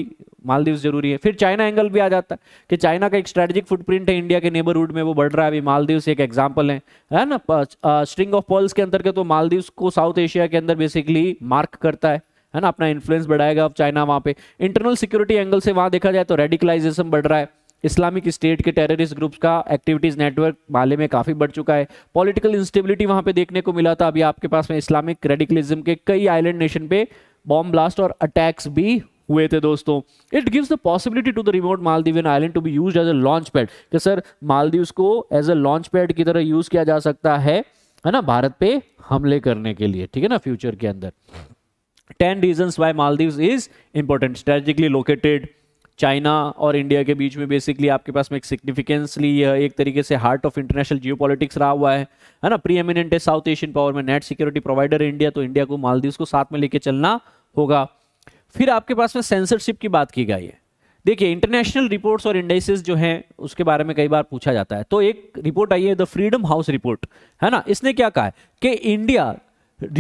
मालदीव जरूरी है फिर चाइना एंगल भी आ जाता है कि चाइना का एक स्ट्रेटेजिक फुटप्रिंट है इंडिया के नेबरहुड में वो बढ़ रहा है अभी मालदीव एक एग्जाम्पल है है ना स्ट्रिंग ऑफ पर्ल्स के के तो मालदीव को साउथ एशिया के अंदर बेसिकली मार्क करता है है ना अपना इन्फ्लुएंस बढ़ाएगा अब चाइना वहाँ पे इंटरनल सिक्योरिटी एंगल से वहाँ देखा जाए तो रेडिकलाइजेशन बढ़ रहा है इस्लामिक स्टेट के टेररिस्ट ग्रुप्स का एक्टिविटीज़ नेटवर्क माले में काफ़ी बढ़ चुका है पॉलिटिकल इंस्टेबिलिटी वहां पे देखने को मिला था अभी आपके पास में इस्लामिक रेडिकलिज्म के कई आइलैंड नेशन पे बॉम्ब ब्लास्ट और अटैक्स भी हुए थे दोस्तों it gives the possibility to the remote Maldivian island to be use as a launch pad sir Maldive को एज अ लॉन्च पैड की तरह यूज किया जा सकता है है ना भारत पे हमले करने के लिए ठीक है ना फ्यूचर के अंदर ten reason why Maldive is important strategically located China और इंडिया के बीच में बेसिकली आपके पास में एक सिग्निफिकेंसली एक तरीके से हार्ट ऑफ इंटरनेशनल जियो रहा हुआ है है ना प्री एमिनेंट है साउथ एशियन पावर में नेट सिक्योरिटी प्रोवाइडर इंडिया तो इंडिया को मालदीव को साथ में लेके चलना होगा फिर आपके पास में सेंसरशिप की बात की गई है देखिए इंटरनेशनल रिपोर्ट्स और इंडेसिस जो हैं उसके बारे में कई बार पूछा जाता है तो एक रिपोर्ट आई है द फ्रीडम हाउस रिपोर्ट है ना इसने क्या कहा है कि इंडिया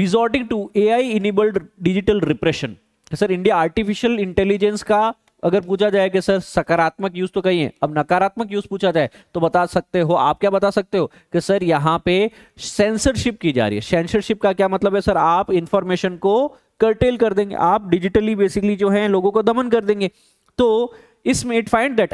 रिजॉर्टिंग टू एआई आई enabled digital repression sir India artificial intelligence का अगर पूछा जाए कि सर सकारात्मक यूज तो कहीं है अब नकारात्मक यूज पूछा जाए तो बता सकते हो आप क्या बता सकते हो कि सर यहाँ पे सेंसरशिप की जा रही है सेंसरशिप का क्या मतलब है सर आप इंफॉर्मेशन को कर्टेल कर देंगे आप डिजिटली बेसिकली जो है लोगों को दमन कर देंगे तो ISM it finds that,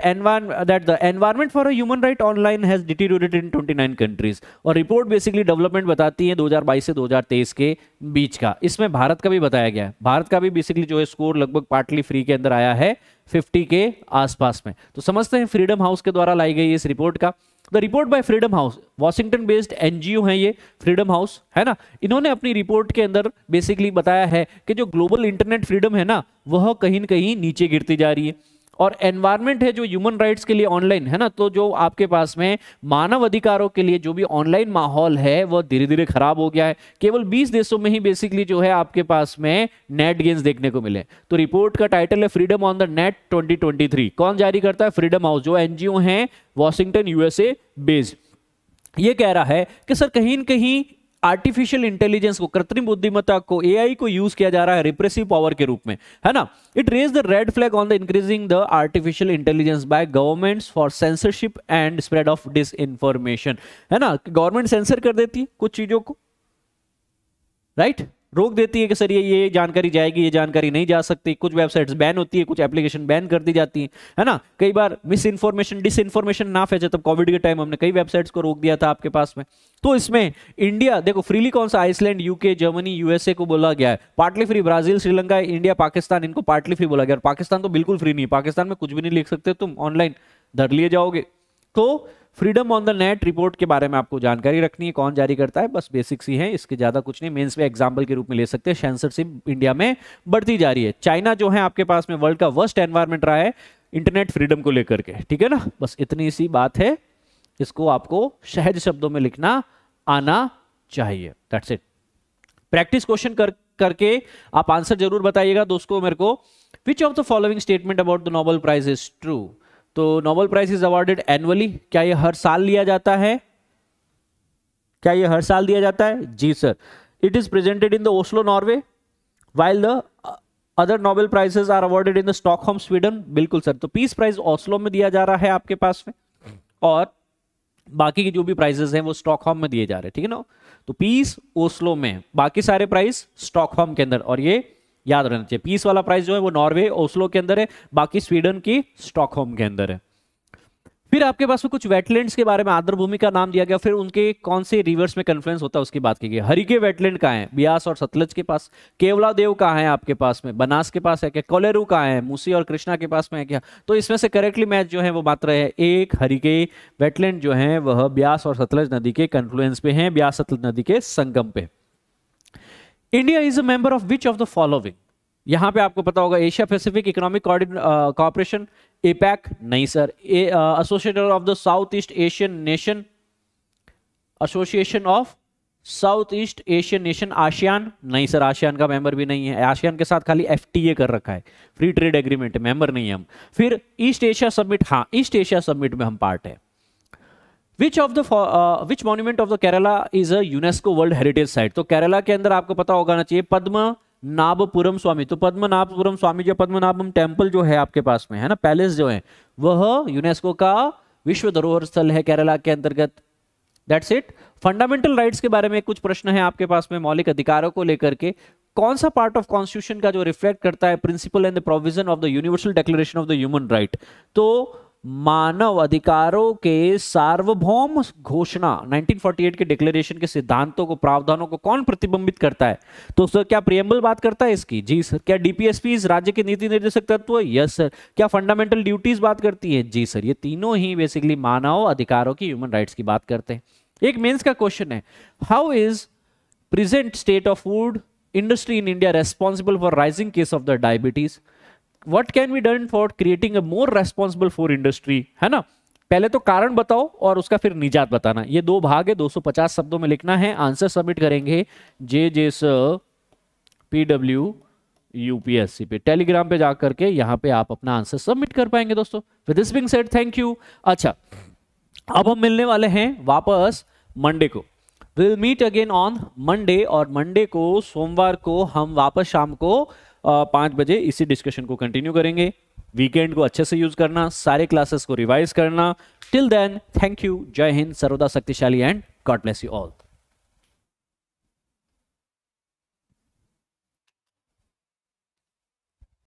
that the environment for a human right online has deteriorated in 29 countries और रिपोर्ट बेसिकली डेवलपमेंट बताती है 2022 से 2023 के बीच का इसमें भारत का भी बताया गया है भारत का भी बेसिकली जो है स्कोर लगभग पार्टली फ्री के अंदर आया है 50 के आसपास में तो समझते हैं फ्रीडम हाउस के द्वारा लाई गई इस रिपोर्ट का the report by freedom house Washington based NGO है ये फ्रीडम हाउस है ना इन्होंने अपनी रिपोर्ट के अंदर बेसिकली बताया है कि जो ग्लोबल इंटरनेट फ्रीडम है ना वह कहीं ना कहीं नीचे गिरती जा रही है और एनवायरमेंट है जो ह्यूमन राइट्स के लिए ऑनलाइन है ना तो जो आपके पास में मानव अधिकारों के लिए जो भी ऑनलाइन माहौल है वह धीरे धीरे खराब हो गया है केवल 20 देशों में ही बेसिकली जो है आपके पास में नेट गेंस देखने को मिले तो रिपोर्ट का टाइटल है freedom on the net twenty कौन जारी करता है फ्रीडम हाउस जो एनजीओ है वॉशिंगटन यूएसए बेस्ड ये कह रहा है कि सर कहीं न कहीं आर्टिफिशियल इंटेलिजेंस को कृत्रिम बुद्धिमत्ता को एआई को यूज किया जा रहा है रिप्रेसिव पावर के रूप में है ना it raise the red flag on the increasing the artificial intelligence by governments for censorship and spread of dis है ना गवर्नमेंट सेंसर कर देती है कुछ चीजों को राइट right? रोक देती है कि सर ये ये जानकारी जाएगी ये जानकारी नहीं जा सकती कुछ वेबसाइट्स बैन होती है कुछ एप्लीकेशन बैन कर दी जाती है है ना कई बार मिस इन्फॉर्मेशन डिस इन्फॉर्मेशन ना फैसे तब कोविड के टाइम हमने कई वेबसाइट्स को रोक दिया था आपके पास में तो इसमें इंडिया देखो फ्रीली कौन सा आइसलैंड यूके जर्मनी यूएसए को बोला गया है partly free Brazil Sri Lanka India Pakistan इनको पार्टली फ्री बोला गया और पाकिस्तान तो बिल्कुल फ्री नहीं पाकिस्तान में कुछ भी नहीं लिख सकते तुम ऑनलाइन धर लिए जाओगे तो freedom on the net report के बारे में आपको जानकारी रखनी है कौन जारी करता है बस बेसिक्स ही है इसके ज़्यादा कुछ नहीं मेंस में एग्जाम्पल के रूप में ले सकते हैं सेंसरशिप इंडिया में बढ़ती जा रही है चाइना जो है आपके पास में वर्ल्ड का वर्स्ट एनवायरमेंट रहा है इंटरनेट फ्रीडम को लेकर के ठीक है ना बस इतनी सी बात है इसको आपको सहज शब्दों में लिखना आना चाहिए दैट्स इट प्रैक्टिस क्वेश्चन कर करके आप आंसर जरूर बताइएगा दोस्तों मेरे को which of the following statement about the Nobel prize is true तो Nobel prize is awarded annually क्या ये हर साल लिया जाता है क्या ये हर साल दिया जाता है जी sir it is presented in the Oslo Norway while the other Nobel prizes are awarded in the home Sweden बिल्कुल सर तो पीस प्राइज ओस्लो में दिया जा रहा है आपके पास में और बाकी के जो भी प्राइजेस हैं वो स्टॉक होम में दिए जा रहे हैं ठीक है ना तो पीस ओस्लो में बाकी सारे प्राइज होम के अंदर और ये याद रहना चाहिए पीस वाला प्राइस जो है वो नॉर्वे ओस्लो के अंदर है बाकी स्वीडन की स्टॉकहोम के अंदर है फिर आपके पास में कुछ वेटलैंड्स के बारे में आदर भूमि का नाम दिया गया फिर उनके कौन से रिवर्स में कन्फ्लुएंस होता है उसकी बात की गई हरिके वेटलैंड कहाँ है ब्यास और सतलज के पास केवला देव कहाँ है आपके पास में बनास के पास है क्या कोलेरू कहाँ है मूसी और कृष्णा के पास में है क्या तो इसमें से करेक्टली मैच जो है वो मात्र है एक हरिके वेटलैंड जो है वह ब्यास और सतलज नदी के कन्फ्लुएंस पे है ब्यास सतलज नदी के संगम पे India is a member of which of the following यहां पे आपको पता होगा Asia Pacific economic cooperation APEC नहीं सर एसोसिएटर of the south east Asian nation association of south east Asian nation ASEAN नहीं सर आशियान का मेंबर भी नहीं है आशियान के साथ खाली एफटीए कर रखा है फ्री ट्रेड एग्रीमेंट मेंबर नहीं है हम फिर ईस्ट एशिया सबमिट हाँ ईस्ट एशिया सबमिट में हम पार्ट है which of the which monument of the Kerala is a UNESCO world heritage site तो केरला के अंदर आपको पता होगा ना चाहिए पद्म नाभपुरम स्वामी तो पद्म नाभपुरम स्वामी जो पद्मनाभम टेम्पल जो है आपके पास में है ना पैलेस जो है वह यूनेस्को का विश्व धरोहर स्थल है केरला के अंतर्गत दैट्स इट फंडामेंटल राइट्स के बारे में कुछ प्रश्न है आपके पास में मौलिक अधिकारों को लेकर के कौन सा पार्ट ऑफ कॉन्स्टिट्यूशन का जो रिफ्लेक्ट करता है principle and the provision of the universal declaration of the human right तो मानव अधिकारों के सार्वभौम घोषणा 1948 के डिक्लेरेशन के सिद्धांतों को प्रावधानों को कौन प्रतिबिंबित करता है तो सर क्या प्रियम्बल बात करता है इसकी जी सर क्या डीपीएसपी राज्य के नीति निर्देशक तत्व यस सर क्या फंडामेंटल ड्यूटीज बात करती है जी सर ये तीनों ही बेसिकली मानव अधिकारों की ह्यूमन राइट्स की बात करते हैं एक मेन्स का क्वेश्चन है how is present state of food industry in India responsible for rising case of the diabetes what can be done for creating a more responsible for industry है ना पहले तो कारण बताओ और उसका फिर निजात बताना ये दो भाग है 250 शब्दों में लिखना है आंसर सबमिट करेंगे J J sir P W UPSC पे टेलीग्राम पे जाकर के यहाँ पे आप अपना आंसर सबमिट कर पाएंगे दोस्तों with this being set thank you अच्छा अब हम मिलने वाले हैं वापस मंडे को will meet again on Monday और मंडे को सोमवार को हम वापस शाम को पाँच बजे इसी डिस्कशन को कंटिन्यू करेंगे वीकेंड को अच्छे से यूज करना सारे क्लासेस को रिवाइज करना टिल देन थैंक यू जय हिंद सर्वदा शक्तिशाली and God bless you all